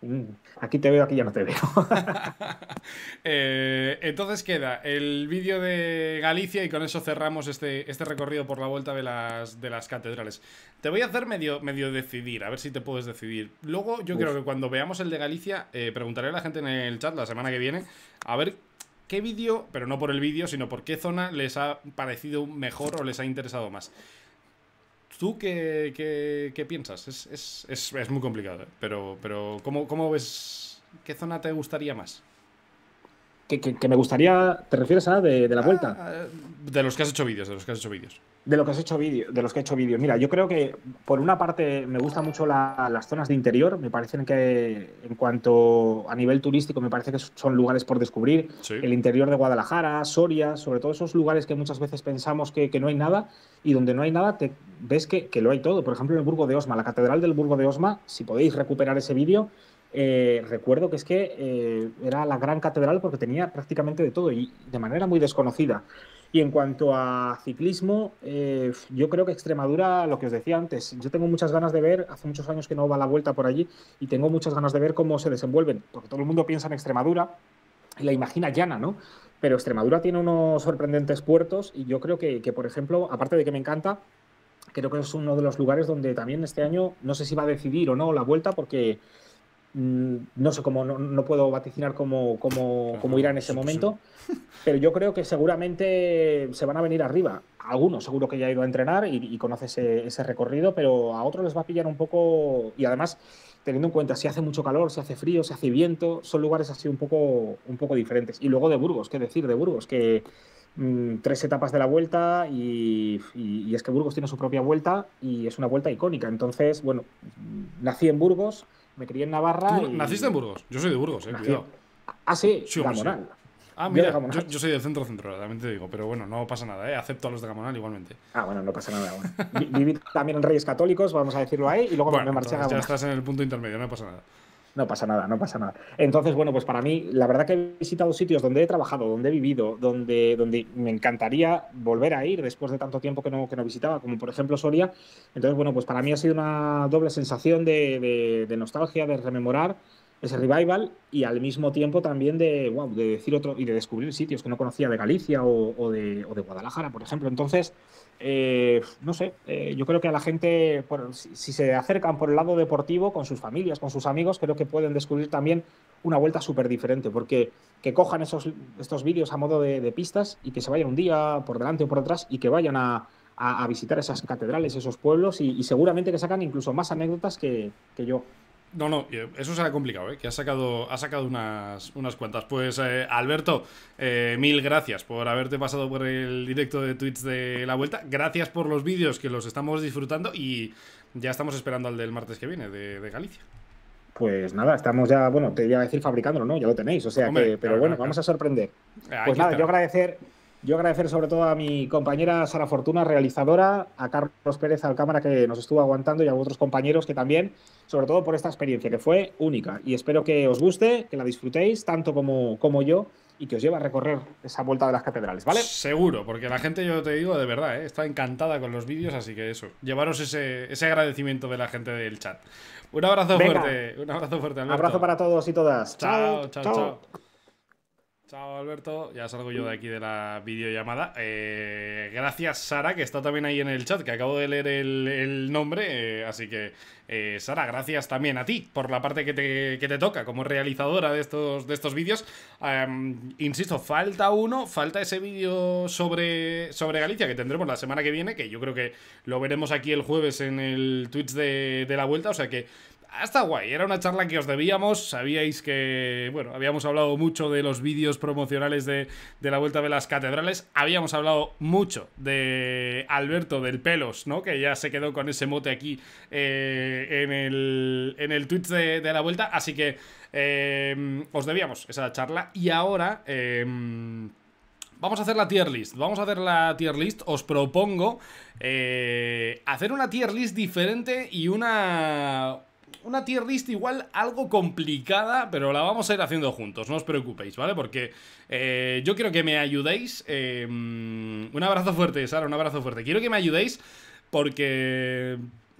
Mm, aquí te veo, aquí ya no te veo. Eh, entonces queda el vídeo de Galicia y con eso cerramos este, este, recorrido por la vuelta de las, de las catedrales. Te voy a hacer medio, medio decidir, a ver si te puedes decidir. Luego yo creo que cuando veamos el de Galicia, eh, preguntaré a la gente en el chat la semana que viene, a ver qué vídeo, pero no por el vídeo, sino por qué zona les ha parecido mejor o les ha interesado más. ¿Tú qué, piensas? Es, muy complicado, ¿eh? pero, pero ¿cómo, ¿cómo, ves? ¿Qué zona te gustaría más? Que, me gustaría, ¿te refieres a de, la vuelta? Ah, ah, de los que has hecho vídeos, de los que has hecho vídeos. De lo que has hecho vídeo, de los que he hecho vídeos. Mira, yo creo que por una parte me gusta mucho las zonas de interior. Me parecen que en cuanto a nivel turístico me parece que son lugares por descubrir. El interior de Guadalajara, Soria, sobre todo esos lugares que muchas veces pensamos que, no hay nada y donde no hay nada te ves que, que, lo hay todo. Por ejemplo, en el Burgo de Osma, la catedral del Burgo de Osma, si podéis recuperar ese vídeo, eh, recuerdo que es que eh, era la gran catedral porque tenía prácticamente de todo y de manera muy desconocida. Y en cuanto a ciclismo, eh, yo creo que Extremadura, lo que os decía antes, yo tengo muchas ganas de ver, hace muchos años que no va la vuelta por allí, y tengo muchas ganas de ver cómo se desenvuelven, porque todo el mundo piensa en Extremadura y la imagina llana, ¿no? Pero Extremadura tiene unos sorprendentes puertos y yo creo que, que por ejemplo, aparte de que me encanta, creo que es uno de los lugares donde también este año no sé si va a decidir o no la vuelta, porque Mm, no sé cómo, no, puedo vaticinar cómo, irá en ese momento, pero yo creo que seguramente se van a venir arriba. Algunos seguro que ya ha ido a entrenar y, y conoce ese, recorrido, pero a otros les va a pillar un poco y además teniendo en cuenta si hace mucho calor, si hace frío, si hace viento, son lugares así un poco, un poco diferentes. Y luego de Burgos, qué decir de Burgos, que mm, tres etapas de la vuelta y es que Burgos tiene su propia vuelta y es una vuelta icónica. Entonces, bueno, nací en Burgos me crié en Navarra. ¿Naciste en Burgos? Yo soy de Burgos, eh, cuidado. Ah, sí, sí Gamonal. Ah, mira, yo, soy del centro centro, también te digo, pero bueno, no pasa nada, ¿eh? acepto a los de Gamonal igualmente. Ah, bueno, no pasa nada. Bueno. Viví también en Reyes Católicos, vamos a decirlo ahí, y luego me marché a Gamonal. Ya estás en el punto intermedio, no pasa nada. No pasa nada, no pasa nada. Entonces, bueno, pues para mí, la verdad que he visitado sitios donde he trabajado, donde he vivido, donde, donde me encantaría volver a ir después de tanto tiempo que no, que no visitaba, como por ejemplo Soria. Entonces, bueno, pues para mí ha sido una doble sensación de, nostalgia, de rememorar ese revival y al mismo tiempo también de, decir otro y de descubrir sitios que no conocía de Galicia o, de, o de Guadalajara, por ejemplo. Entonces, eh, no sé, eh, yo creo que a la gente, si, se acercan por el lado deportivo, con sus familias, con sus amigos, creo que pueden descubrir también una vuelta súper diferente, porque que cojan esos, estos vídeos a modo de, pistas y que se vayan un día por delante o por atrás y que vayan a, visitar esas catedrales, esos pueblos y, seguramente que sacan incluso más anécdotas que yo. No, no, eh, eso será complicado, eh, que ha sacado, ha sacado unas, unas cuantas. Pues eh, Alberto, mil gracias por haberte pasado por el directo de tweets de la vuelta. Gracias por los vídeos que los estamos disfrutando y ya estamos esperando al del martes que viene de, Galicia. Pues nada, estamos ya, bueno, te iba a decir fabricándolo, ¿no? Ya lo tenéis, o sea que, pero bueno, vamos a sorprender. Pues nada, yo agradecer yo agradecer sobre todo a mi compañera Sara Fortuna, realizadora, a Carlos Pérez al cámara que nos estuvo aguantando y a otros compañeros que también, sobre todo por esta experiencia que fue única. Y espero que os guste, que la disfrutéis tanto como, como yo y que os lleve a recorrer esa vuelta de las catedrales, ¿vale? Seguro, porque la gente, yo te digo, de verdad, ¿eh? está encantada con los vídeos, así que eso, llevaros ese, agradecimiento de la gente del chat. Un abrazo fuerte, un abrazo fuerte. Un Abrazo para todos y todas. chao. chao. chao. Chao Alberto, ya salgo yo de mm. aquí de la videollamada. Eh, gracias Sara, que está también ahí en el chat, que acabo de leer el, nombre. Eh, así que eh, Sara, gracias también a ti por la parte que te, toca como realizadora de estos, de estos vídeos. insisto, falta uno, falta ese vídeo sobre, sobre Galicia que tendremos la semana que viene, que yo creo que lo veremos aquí el jueves en el Twitch de, de la vuelta. O sea que hasta ah, guay, era una charla que os debíamos. Sabíais que, bueno, habíamos hablado mucho de los vídeos promocionales de, la Vuelta de las Catedrales. Habíamos hablado mucho de Alberto del Pelos, ¿no? Que ya se quedó con ese mote aquí eh, en, el, en el tweet de, la Vuelta. Así que eh, os debíamos esa charla. Y ahora... Eh, vamos a hacer la tier list. Vamos a hacer la tier list. Os propongo hacer una tier list diferente y una una tier list igual algo complicada, pero la vamos a ir haciendo juntos, no os preocupéis, ¿vale? Porque eh, yo quiero que me ayudéis. Em, un abrazo fuerte, Sara, un abrazo fuerte. Quiero que me ayudéis porque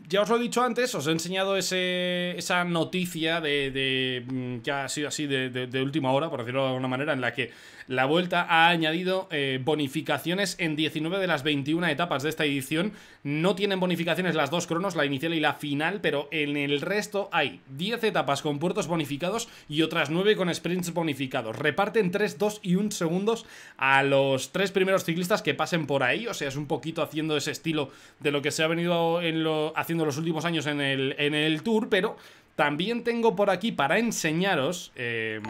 ya os lo he dicho antes, os he enseñado ese, esa noticia de, mm, que ha sido así de, de, última hora, por decirlo de alguna manera, en la que la vuelta ha añadido eh, bonificaciones en 19 de las 21 etapas de esta edición. No tienen bonificaciones las dos cronos, la inicial y la final, pero en el resto hay 10 etapas con puertos bonificados y otras 9 con sprints bonificados. Reparten 3, 2 y 1 segundos a los tres primeros ciclistas que pasen por ahí. O sea, es un poquito haciendo ese estilo de lo que se ha venido en haciendo los últimos años en el, en el Tour, pero también tengo por aquí para enseñaros... Em,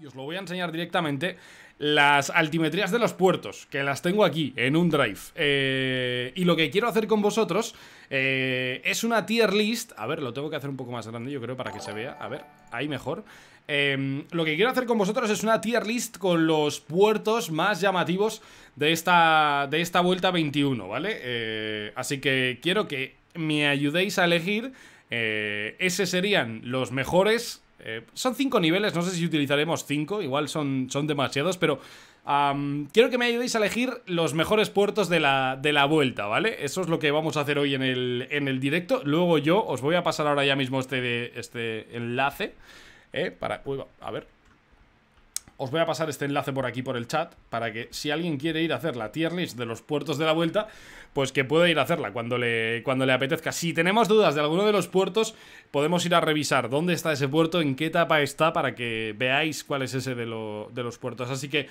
y os lo voy a enseñar directamente, las altimetrías de los puertos, que las tengo aquí, en un drive. Eh, y lo que quiero hacer con vosotros eh, es una tier list, a ver, lo tengo que hacer un poco más grande yo creo para que se vea, a ver, ahí mejor. Em, lo que quiero hacer con vosotros es una tier list con los puertos más llamativos de esta, de esta vuelta 21, ¿vale? Eh, así que quiero que me ayudéis a elegir... Eh, ese serían los mejores eh, son cinco niveles, no sé si utilizaremos cinco, igual son, son demasiados, pero quiero que me ayudéis a elegir los mejores puertos de la, vuelta, ¿vale? Eso es lo que vamos a hacer hoy en el, directo. Luego yo os voy a pasar ahora ya mismo este, este enlace, eh, para... a ver, os voy a pasar este enlace por aquí por el chat para que si alguien quiere ir a hacer la tier list de los puertos de la vuelta, pues que pueda ir a hacerla cuando le, cuando le apetezca. Si tenemos dudas de alguno de los puertos, podemos ir a revisar dónde está ese puerto, en qué etapa está, para que veáis cuál es ese de, de los puertos. Así que,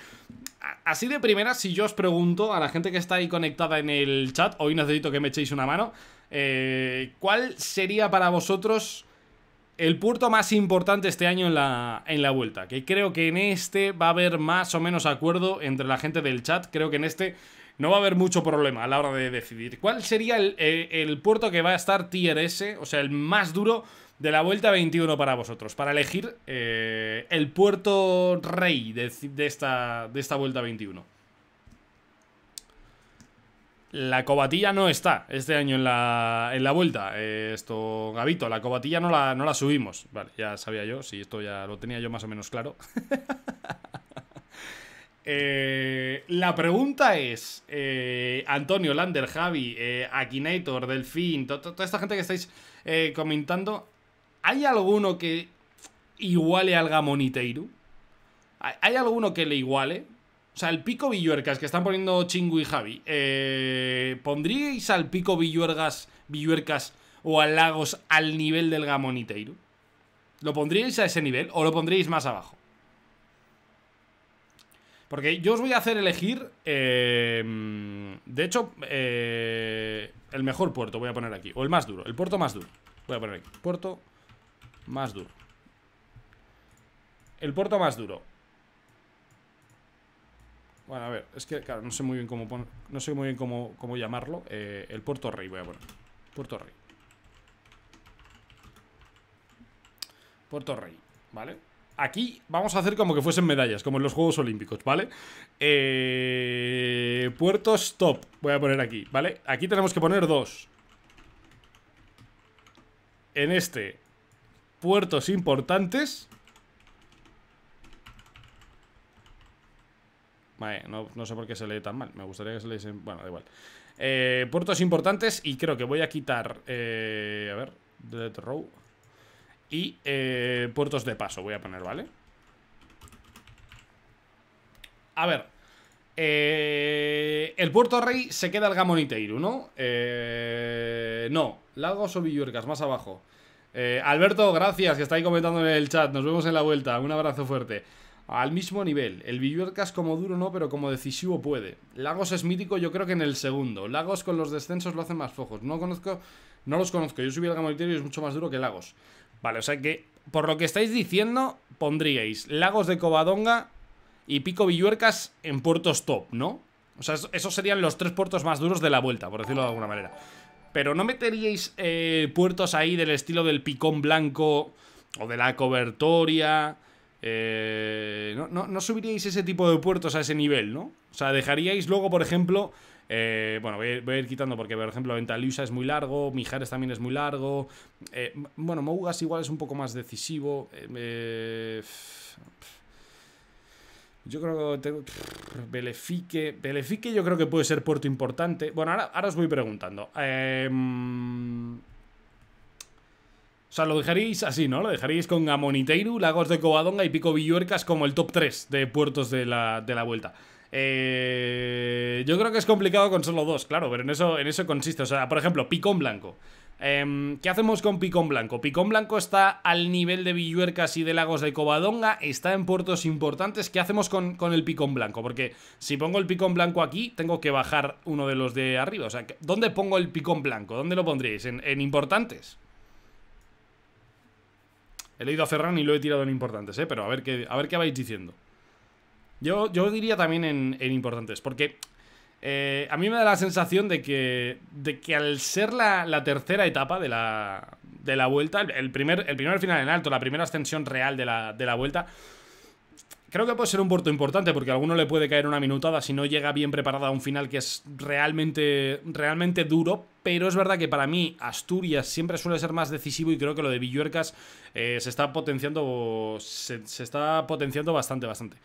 así de primera, si yo os pregunto a la gente que está ahí conectada en el chat, hoy necesito que me echéis una mano, eh, ¿cuál sería para vosotros el puerto más importante este año en la, en la vuelta, que creo que en este va a haber más o menos acuerdo entre la gente del chat, creo que en este no va a haber mucho problema a la hora de decidir. ¿Cuál sería el, eh, puerto que va a estar tier S, o sea, el más duro de la vuelta 21 para vosotros, para elegir eh, el puerto rey de, de, esta, de esta vuelta 21? La cobatilla no está este año en la, vuelta. Eh, esto, Gabito la cobatilla no la, subimos. Vale, ya sabía yo, si esto ya lo tenía yo más o menos claro. Eh, la pregunta es, eh, Antonio, Lander, Javi, Akinator, Delfín, toda esta gente que estáis comentando, ¿hay alguno que iguale al Gamoniteiru? ¿Hay alguno que le iguale? O sea, el pico Villuercas que están poniendo Chingu y Javi. Eh, ¿Pondríais al pico billuercas Villuercas o al Lagos al nivel del Gamoniteiro? ¿Lo pondríais a ese nivel o lo pondríais más abajo? Porque yo os voy a hacer elegir. Eh, de hecho, eh, el mejor puerto voy a poner aquí. O el más duro. El puerto más duro. Voy a poner aquí. Puerto más duro. El puerto más duro. Bueno, a ver, es que, claro, no sé muy bien cómo, no sé muy bien cómo, llamarlo. Eh, el Puerto Rey voy a poner. Puerto Rey. Puerto Rey, ¿vale? Aquí vamos a hacer como que fuesen medallas, como en los Juegos Olímpicos, ¿vale? Eh, puertos top, voy a poner aquí, ¿vale? Aquí tenemos que poner dos. En este, puertos importantes. Vale, no, sé por qué se lee tan mal. Me gustaría que se le Bueno, da igual. Eh, puertos importantes. Y creo que voy a quitar. Eh, a ver. Dead Row. Y eh, puertos de paso voy a poner, ¿vale? A ver. Eh, el puerto rey se queda el Gamoniteiru, ¿no? Eh, no. Lagos o Villurcas, más abajo. Alberto, gracias, que estáis comentando en el chat. Nos vemos en la vuelta. Un abrazo fuerte al mismo nivel. El Villuercas como duro no, pero como decisivo puede. Lagos es mítico, yo creo que en el segundo. Lagos con los descensos lo hacen más flojos. No conozco, no los conozco. Yo subí al Gamoriterio y es mucho más duro que Lagos. Vale, o sea que por lo que estáis diciendo, pondríais Lagos de Covadonga y Pico Villuercas en puertos top, ¿no? O sea, esos serían los tres puertos más duros de la vuelta, por decirlo de alguna manera. Pero no meteríais eh, puertos ahí del estilo del Picón Blanco o de la Cobertoria eh, no, no, subiríais ese tipo de puertos a ese nivel, ¿no? O sea, dejaríais luego, por ejemplo, eh, bueno, voy a, ir quitando porque, por ejemplo, Ventaliusa es muy largo, Mijares también es muy largo, eh, bueno, Mougas igual es un poco más decisivo. yo creo que tengo, Belefique, Belefique yo creo que puede ser puerto importante. Bueno, ahora, ahora os voy preguntando. Eh, o sea, lo dejaréis así, ¿no? Lo dejaréis con Amoniteiru, Lagos de Covadonga y Pico Villuercas como el top 3 de puertos de la, de la vuelta. Eh, yo creo que es complicado con solo dos, claro, pero en eso, en eso consiste. O sea, por ejemplo, Picón Blanco. Em, ¿Qué hacemos con Picón Blanco? Picón Blanco está al nivel de Villuercas y de Lagos de Covadonga, está en puertos importantes. ¿Qué hacemos con, con el Picón Blanco? Porque si pongo el Picón Blanco aquí, tengo que bajar uno de los de arriba. O sea, ¿dónde pongo el Picón Blanco? ¿Dónde lo pondréis? en, en importantes? He leído a Ferran y lo he tirado en importantes, ¿eh? Pero a ver qué, a ver qué vais diciendo. Yo, yo diría también en, importantes, porque eh, a mí me da la sensación de que, de que al ser la, tercera etapa de la, de la vuelta, el, primer, el final en alto, la primera ascensión real de la, de la vuelta, Creo que puede ser un puerto importante porque a alguno le puede caer una minutada si no llega bien preparada a un final que es realmente, realmente duro. Pero es verdad que para mí Asturias siempre suele ser más decisivo y creo que lo de Villuercas eh, se está potenciando. Se, está potenciando bastante, bastante.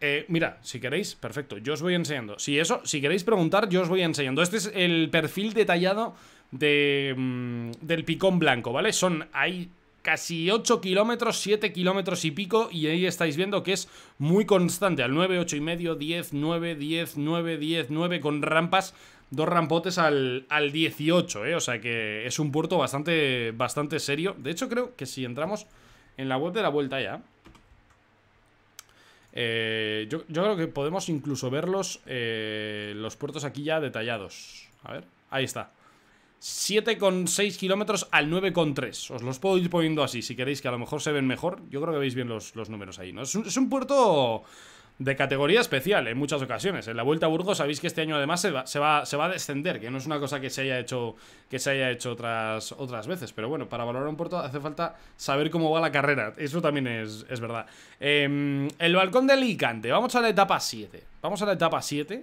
Eh, mira, si queréis, perfecto, yo os voy enseñando. Si eso, si queréis preguntar, yo os voy enseñando. Este es el perfil detallado de, mm, del picón blanco, ¿vale? Son. hay casi 8 kilómetros, 7 kilómetros y pico, y ahí estáis viendo que es muy constante, al 9, 8 y medio, 10, 9, 10, 9, 10, 9, con rampas, dos rampotes al, 18, ¿eh? o sea que es un puerto bastante, bastante serio, de hecho creo que si entramos en la web de la vuelta ya, eh, yo, yo, creo que podemos incluso verlos, eh, los puertos aquí ya detallados, a ver, ahí está. 7,6 kilómetros al 9,3. Os los puedo ir poniendo así, si queréis que a lo mejor se ven mejor. Yo creo que veis bien los, números ahí, ¿no? Es un, puerto de categoría especial en muchas ocasiones. En la Vuelta a Burgos sabéis que este año además se va, se va, se va a descender, que no es una cosa que se haya hecho, que se haya hecho otras, otras veces. Pero bueno, para valorar un puerto hace falta saber cómo va la carrera. Eso también es, verdad. Em, el balcón de Alicante. Vamos a la etapa 7. Vamos a la etapa 7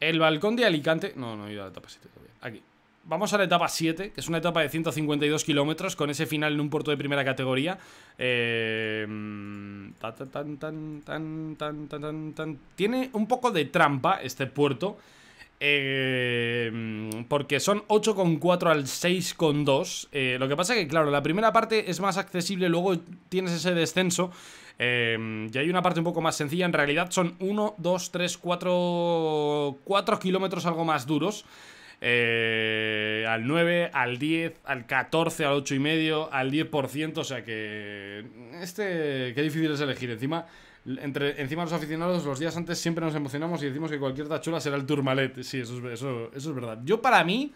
el balcón de Alicante. No, no he ido a la etapa 7 todavía. Aquí. Vamos a la etapa 7, que es una etapa de 152 kilómetros, con ese final en un puerto de primera categoría. Eh, tan, tan, tan, Tiene un poco de trampa este puerto. Em, porque son 8,4 al 6,2. Eh, lo que pasa es que, claro, la primera parte es más accesible, luego tienes ese descenso. Eh, y hay una parte un poco más sencilla, en realidad son 1, 2, 3, 4, 4 kilómetros algo más duros. Eh, al 9, al 10, al 14, al 8 y medio, al 10%, o sea que este qué difícil es elegir encima entre encima los aficionados los días antes siempre nos emocionamos y decimos que cualquier tachula será el turmalet. Sí, eso es, eso es verdad. Yo para mí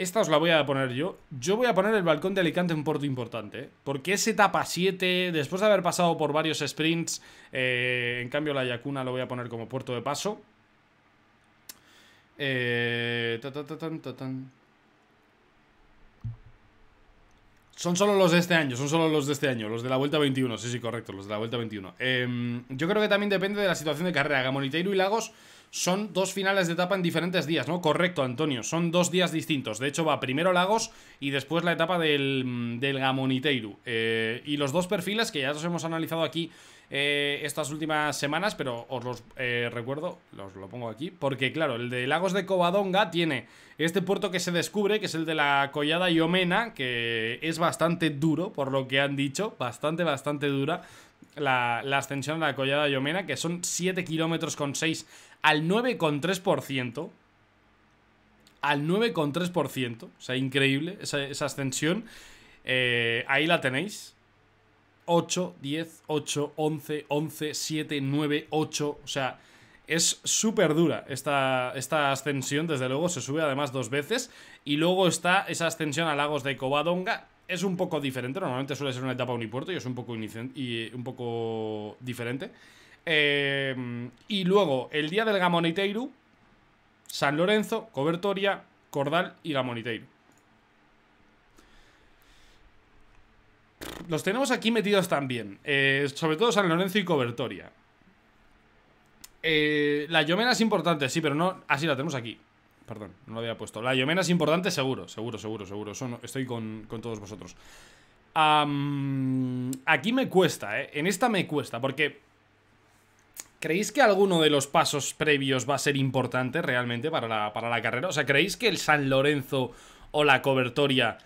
esta os la voy a poner yo. Yo voy a poner el balcón de Alicante en puerto importante. ¿eh? Porque es etapa 7, después de haber pasado por varios sprints, eh, en cambio la Yacuna lo voy a poner como puerto de paso. Eh, son solo los de este año, son solo los de este año, los de la Vuelta 21, sí, sí, correcto, los de la Vuelta 21. Em, yo creo que también depende de la situación de carrera. Gamoniteiro y Lagos son dos finales de etapa en diferentes días, ¿no? Correcto, Antonio, son dos días distintos. De hecho, va primero Lagos y después la etapa del, del Gamoniteiru. Eh, y los dos perfiles que ya los hemos analizado aquí eh, estas últimas semanas, pero os los eh, recuerdo, los lo pongo aquí, porque claro, el de Lagos de Covadonga tiene este puerto que se descubre, que es el de la Collada Yomena, que es bastante duro, por lo que han dicho, bastante, bastante dura. La, la ascensión a la Collada Yomena, que son 7 kilómetros con 6 al 9,3%. Al 9,3%. O sea, increíble esa, ascensión. Eh, ahí la tenéis. 8, 10, 8, 11, 11, 7, 9, 8. O sea, es súper dura esta, esta, ascensión, desde luego. Se sube además dos veces. Y luego está esa ascensión a Lagos de Covadonga. Es un poco diferente. Normalmente suele ser una etapa unipuerto y es un poco, y eh, un poco diferente. Em, y luego, el día del Gamoniteiru, San Lorenzo, Cobertoria, Cordal y Gamoniteiru. Los tenemos aquí metidos también, eh, sobre todo San Lorenzo y Cobertoria. Eh, la Yomena es importante, sí, pero no... Así la tenemos aquí. Perdón, no lo había puesto. La Yomena es importante, seguro, seguro, seguro, seguro. estoy con, todos vosotros. aquí me cuesta, ¿eh? En esta me cuesta, porque ¿Creéis que alguno de los pasos previos va a ser importante realmente para la, carrera? O sea, ¿creéis que el San Lorenzo o la Cobertoria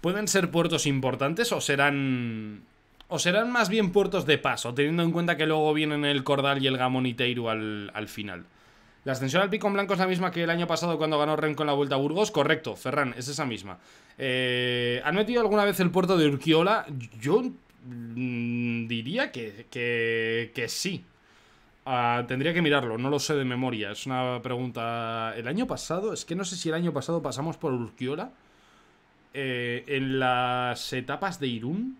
pueden ser puertos importantes o serán o serán más bien puertos de paso, teniendo en cuenta que luego vienen el Cordal y el Gamoniteiro al, final. La ascensión al Pico Blanco es la misma que el año pasado cuando ganó Ren con la Vuelta a Burgos. Correcto, Ferran, es esa misma. Eh, ¿Han metido alguna vez el puerto de Urquiola? Yo mm, diría que sí. Ah, tendría que mirarlo, no lo sé de memoria. Es una pregunta. El año pasado, es que no sé si el año pasado pasamos por Urquiola. Eh, en las etapas de Irún.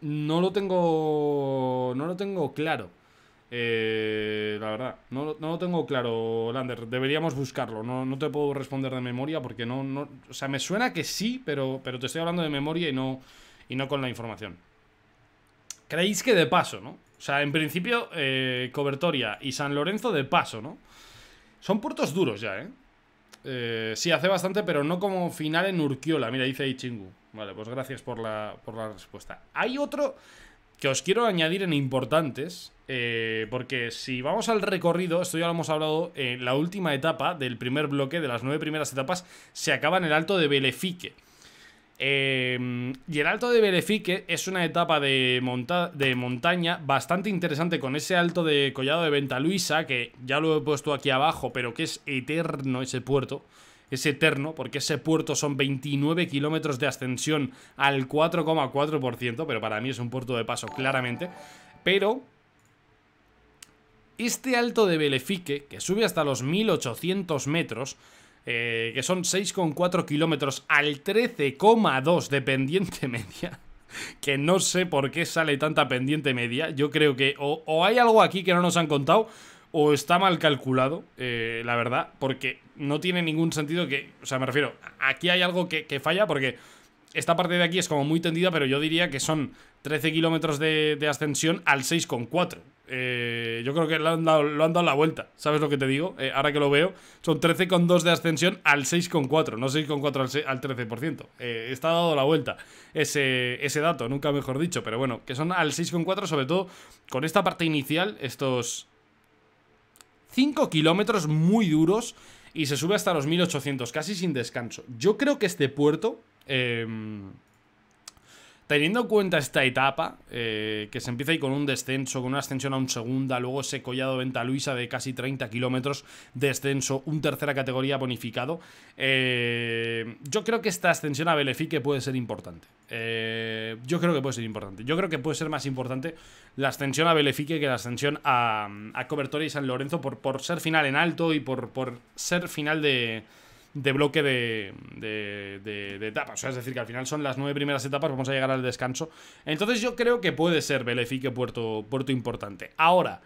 No lo tengo. No lo tengo claro. Eh, la verdad, no, lo tengo claro, Lander. Deberíamos buscarlo. No, te puedo responder de memoria porque no, no, O sea, me suena que sí, pero, pero te estoy hablando de memoria y no, y no con la información. Creéis que de paso, ¿no? O sea, en principio, eh, Cobertoria y San Lorenzo de paso, ¿no? Son puertos duros ya, ¿eh? eh sí, hace bastante, pero no como final en Urquiola. Mira, dice ahí Chingu. Vale, pues gracias por la, respuesta. Hay otro que os quiero añadir en importantes, eh, porque si vamos al recorrido, esto ya lo hemos hablado, en la última etapa del primer bloque, de las nueve primeras etapas, se acaba en el Alto de Belefique. Em, y el alto de Belefique es una etapa de, de, montaña bastante interesante con ese alto de Collado de Ventaluisa, que ya lo he puesto aquí abajo, pero que es eterno ese puerto. Es eterno, porque ese puerto son 29 kilómetros de ascensión al 4,4%, pero para mí es un puerto de paso, claramente. Pero este alto de Belefique, que sube hasta los 1800 metros, eh, que son 6,4 kilómetros al 13,2 de pendiente media. Que no sé por qué sale tanta pendiente media. Yo creo que o, hay algo aquí que no nos han contado o está mal calculado, eh, la verdad, porque no tiene ningún sentido que... O sea, me refiero, aquí hay algo que, falla porque esta parte de aquí es como muy tendida, pero yo diría que son 13 kilómetros de, de ascensión al 6,4. Eh, yo creo que lo han, dado, la vuelta. ¿Sabes lo que te digo? Eh, ahora que lo veo, son 13,2 de ascensión al 6,4. No 6,4 al, al 13%. Eh, está dado la vuelta ese, ese dato, nunca mejor dicho. Pero bueno, que son al 6,4, sobre todo con esta parte inicial, estos 5 kilómetros muy duros. Y se sube hasta los 1800, casi sin descanso. Yo creo que este puerto. Em, Teniendo en cuenta esta etapa, eh, que se empieza ahí con un descenso, con una ascensión a un segunda, luego ese collado Venta Luisa de casi 30 kilómetros, descenso, un tercera categoría bonificado, eh, yo creo que esta ascensión a Belefique puede ser importante. Eh, yo creo que puede ser importante. Yo creo que puede ser más importante la ascensión a Belefique que la ascensión a, a Cobertoria y San Lorenzo por, por ser final en alto y por ser final de, de bloque de, de, etapas. O sea, es decir, que al final son las nueve primeras etapas, vamos a llegar al descanso. Entonces yo creo que puede ser Belefique puerto, puerto importante. Ahora,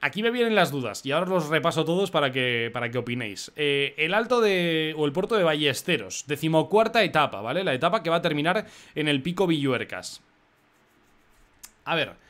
aquí me vienen las dudas y ahora los repaso todos para que, para que opinéis. Eh, el alto de. o el puerto de Ballesteros, decimocuarta etapa, ¿vale? La etapa que va a terminar en el pico Villuercas. A ver.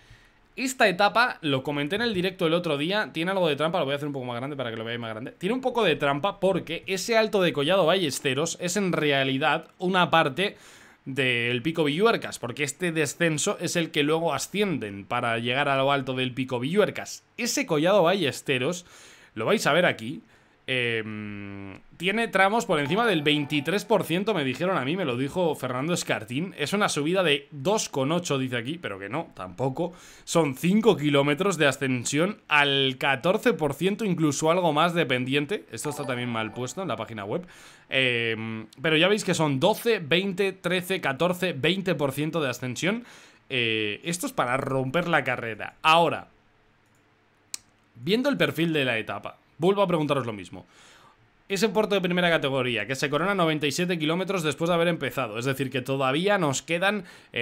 Esta etapa, lo comenté en el directo el otro día, tiene algo de trampa, lo voy a hacer un poco más grande para que lo veáis más grande. Tiene un poco de trampa porque ese alto de Collado Ballesteros es en realidad una parte del pico Villuercas, porque este descenso es el que luego ascienden para llegar a lo alto del pico Villuercas. Ese Collado Ballesteros, lo vais a ver aquí, Em, tiene tramos por encima del 23%, me dijeron a mí, me lo dijo Fernando Escartín. Es una subida de 2,8, dice aquí, pero que no, tampoco. Son 5 kilómetros de ascensión al 14%, incluso algo más dependiente. Esto está también mal puesto en la página web. Em, pero ya veis que son 12, 20, 13, 14, 20% de ascensión. Eh, esto es para romper la carrera. Ahora, viendo el perfil de la etapa Vuelvo a preguntaros lo mismo. Ese puerto de primera categoría que se corona 97 kilómetros después de haber empezado, es decir, que todavía nos quedan 70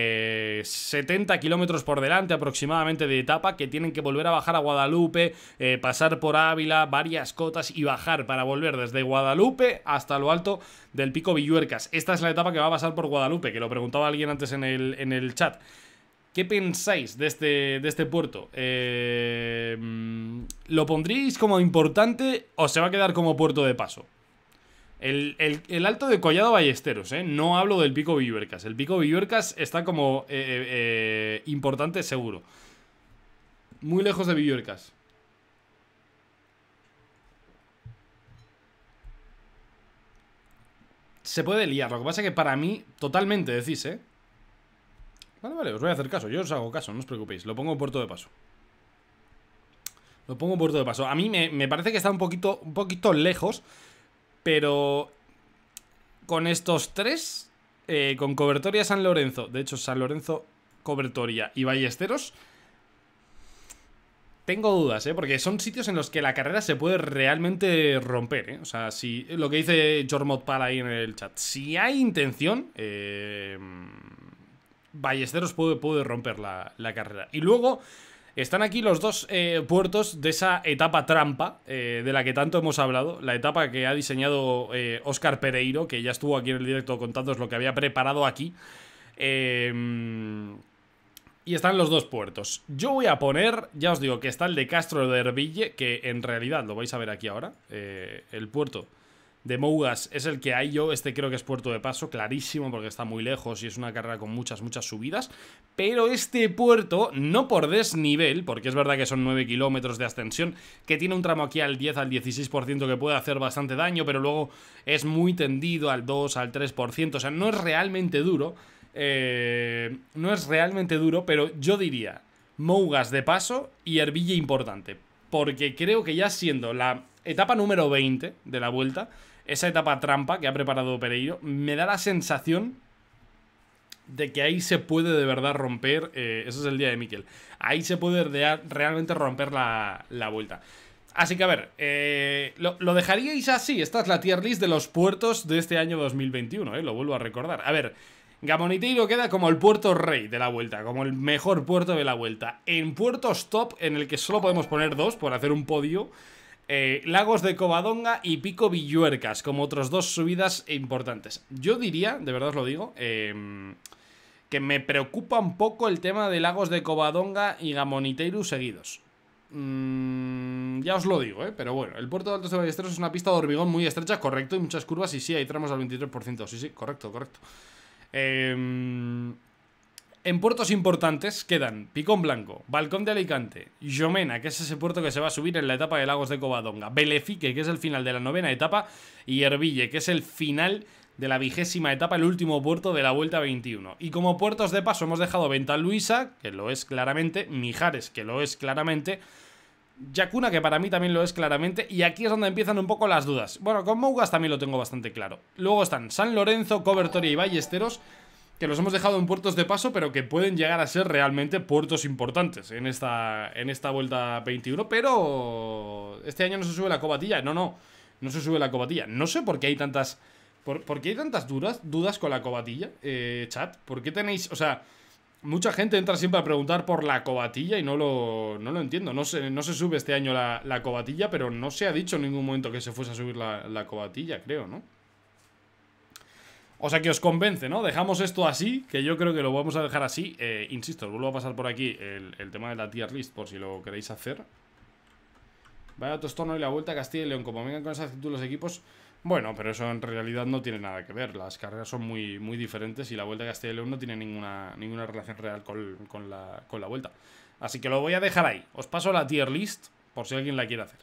eh, kilómetros por delante aproximadamente de etapa que tienen que volver a bajar a Guadalupe, eh, pasar por Ávila, varias cotas y bajar para volver desde Guadalupe hasta lo alto del pico Villuercas. Esta es la etapa que va a pasar por Guadalupe, que lo preguntaba alguien antes en el, en el chat. ¿Qué pensáis de este, de este puerto? Eh, ¿Lo pondréis como importante o se va a quedar como puerto de paso? El, alto de Collado Ballesteros, ¿eh? No hablo del pico Villuercas. El pico Villuercas está como eh, eh, importante seguro. Muy lejos de Villuercas. Se puede liar. Lo que pasa es que para mí, totalmente, decís, ¿eh? Vale, vale, os voy a hacer caso. Yo os hago caso, no os preocupéis. Lo pongo puerto de paso. Lo pongo puerto de paso. A mí me, parece que está un poquito, un poquito lejos. Pero con estos tres, eh, con Cobertoria San Lorenzo, de hecho San Lorenzo, Cobertoria y Ballesteros, tengo dudas, ¿eh? porque son sitios en los que la carrera se puede realmente romper. ¿eh? O sea, si lo que dice Jormod Pal ahí en el chat, si hay intención, eh, Ballesteros puede, romper la, carrera. Y luego están aquí los dos eh, puertos de esa etapa trampa eh, de la que tanto hemos hablado, la etapa que ha diseñado Oscar eh, Pereiro, que ya estuvo aquí en el directo contándonos lo que había preparado aquí. y están los dos puertos. Yo voy a poner, ya os digo, que está el de Castro de Herville, que en realidad lo vais a ver aquí ahora, el puerto de Mougas es el que hay yo. Este creo que es puerto de paso, clarísimo, porque está muy lejos y es una carrera con muchas, muchas subidas. Pero este puerto, no por desnivel, porque es verdad que son 9 kilómetros de ascensión, que tiene un tramo aquí al 10, al 16% que puede hacer bastante daño, pero luego es muy tendido al 2, al 3%. O sea, no es realmente duro. Eh, no es realmente duro, pero yo diría Mougas de paso y hervilla importante. Porque creo que ya siendo la etapa número 20 de la vuelta, esa etapa trampa que ha preparado Pereiro, me da la sensación de que ahí se puede de verdad romper, eh, eso es el día de Miquel, ahí se puede realmente romper la, vuelta. Así que a ver, eh, lo, lo, dejaríais así, esta es la tier list de los puertos de este año 2021, eh, lo vuelvo a recordar. A ver, Gamoniteiro queda como el puerto rey de la vuelta, como el mejor puerto de la vuelta. En puertos top, en el que solo podemos poner dos por hacer un podio, eh, Lagos de Covadonga y Pico Villuercas, como otros dos subidas importantes. Yo diría, de verdad os lo digo, em, que me preocupa un poco el tema de Lagos de Covadonga y Gamoniteiru seguidos. Mm, ya os lo digo, ¿eh? pero bueno, el puerto de Altos de Ballesteros es una pista de hormigón muy estrecha, correcto, y muchas curvas, y sí, hay tramos al 23%, sí, sí, correcto, correcto. Eh, en puertos importantes quedan Picón Blanco, Balcón de Alicante, Yomena, que es ese puerto que se va a subir en la etapa de Lagos de Covadonga, Belefique, que es el final de la novena etapa, y Herville, que es el final de la vigésima etapa, el último puerto de la Vuelta 21. Y como puertos de paso hemos dejado Venta Luisa, que lo es claramente, Mijares, que lo es claramente, Yacuna, que para mí también lo es claramente, y aquí es donde empiezan un poco las dudas. Bueno, con Mougas también lo tengo bastante claro. Luego están San Lorenzo, Cobertoria y Ballesteros, que los hemos dejado en puertos de paso, pero que pueden llegar a ser realmente puertos importantes en esta, en esta vuelta 21. Pero este año no se sube la cobatilla. No, no, no se sube la cobatilla. No sé por qué hay tantas... ¿Por, qué hay tantas dudas, con la cobatilla, eh, chat? ¿Por qué tenéis...? O sea, mucha gente entra siempre a preguntar por la cobatilla y no lo, lo entiendo. No se, no se sube este año la, la cobatilla, pero no se ha dicho en ningún momento que se fuese a subir la, la cobatilla, creo, ¿no? O sea que os convence, ¿no? Dejamos esto así, que yo creo que lo vamos a dejar así. Eh, insisto, os vuelvo a pasar por aquí el, tema de la tier list por si lo queréis hacer. Vaya Tostorno y la vuelta a Castilla y León. Como vengan con esa actitud los equipos. Bueno, pero eso en realidad no tiene nada que ver. Las carreras son muy, muy diferentes y la vuelta a Castilla y León no tiene ninguna, ninguna relación real con, la, con la vuelta. Así que lo voy a dejar ahí. Os paso la tier list por si alguien la quiere hacer.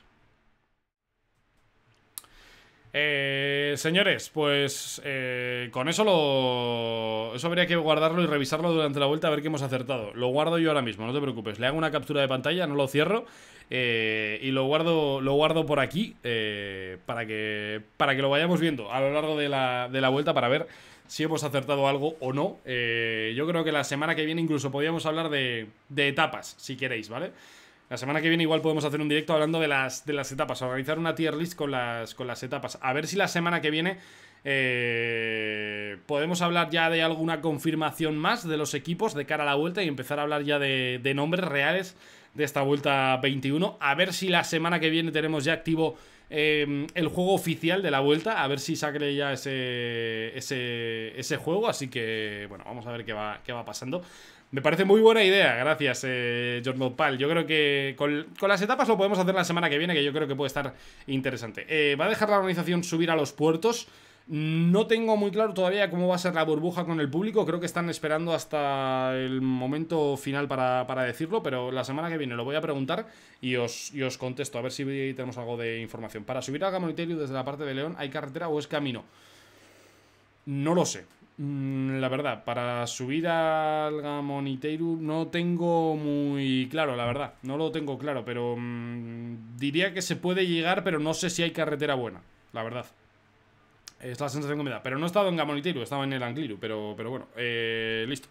Eh, señores, pues eh, con eso lo. Eso habría que guardarlo y revisarlo durante la vuelta a ver qué hemos acertado. Lo guardo yo ahora mismo, no te preocupes. Le hago una captura de pantalla, no lo cierro. Eh, y lo guardo, lo guardo por aquí eh, para, que, para que lo vayamos viendo a lo largo de la, de la vuelta para ver si hemos acertado algo o no. Eh, yo creo que la semana que viene incluso podríamos hablar de, de etapas, si queréis, ¿vale? vale la semana que viene igual podemos hacer un directo hablando de las, de las etapas, organizar una tier list con las, con las etapas. A ver si la semana que viene eh, podemos hablar ya de alguna confirmación más de los equipos de cara a la vuelta y empezar a hablar ya de, nombres reales de esta vuelta 21. A ver si la semana que viene tenemos ya activo eh, el juego oficial de la vuelta, a ver si sacre ya ese, ese, ese juego. Así que, bueno, vamos a ver qué va, qué va pasando. Me parece muy buena idea, gracias, eh, Yo creo que con, las etapas lo podemos hacer la semana que viene, que yo creo que puede estar interesante. Eh, ¿Va a dejar la organización subir a los puertos? No tengo muy claro todavía cómo va a ser la burbuja con el público. Creo que están esperando hasta el momento final para, decirlo, pero la semana que viene lo voy a preguntar y os, contesto, a ver si tenemos algo de información. Para subir al Gamoniterio desde la parte de León, ¿hay carretera o es camino? No lo sé. Mm, la verdad, para subir al Gamoniteiru no tengo muy claro, la verdad. No lo tengo claro, pero mm, diría que se puede llegar, pero no sé si hay carretera buena, la verdad. Es la sensación que me da. Pero no he estado en Gamoniteiru, estaba en el Angliru, pero, pero bueno, eh, listo.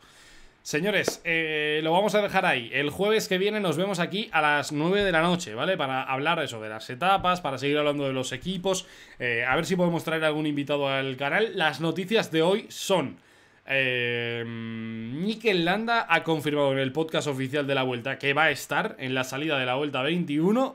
Señores, eh, lo vamos a dejar ahí. El jueves que viene nos vemos aquí a las 9 de la noche, ¿vale? Para hablar eso, de las etapas, para seguir hablando de los equipos, eh, a ver si podemos traer algún invitado al canal. Las noticias de hoy son... Eh, Mikel Landa ha confirmado en el podcast oficial de la Vuelta que va a estar en la salida de la Vuelta 21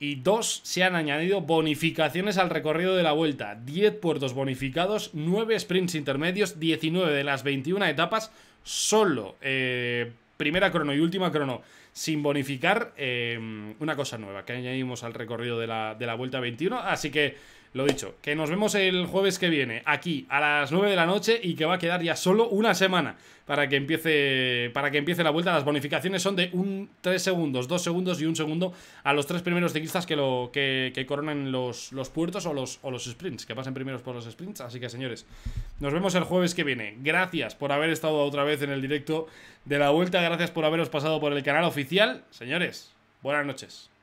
y dos se han añadido bonificaciones al recorrido de la Vuelta. 10 puertos bonificados, 9 sprints intermedios, 19 de las 21 etapas solo eh, primera crono y última crono sin bonificar eh, una cosa nueva que añadimos al recorrido de la, de la vuelta 21. Así que lo dicho, que nos vemos el jueves que viene aquí a las 9 de la noche y que va a quedar ya solo una semana para que empiece, para que empiece la vuelta. Las bonificaciones son de un 3 segundos, 2 segundos y 1 segundo a los tres primeros ciclistas que, lo, que, coronan los, los puertos o los, o los sprints, que pasen primeros por los sprints. Así que, señores, nos vemos el jueves que viene. Gracias por haber estado otra vez en el directo de la vuelta. Gracias por haberos pasado por el canal oficial. Señores, buenas noches.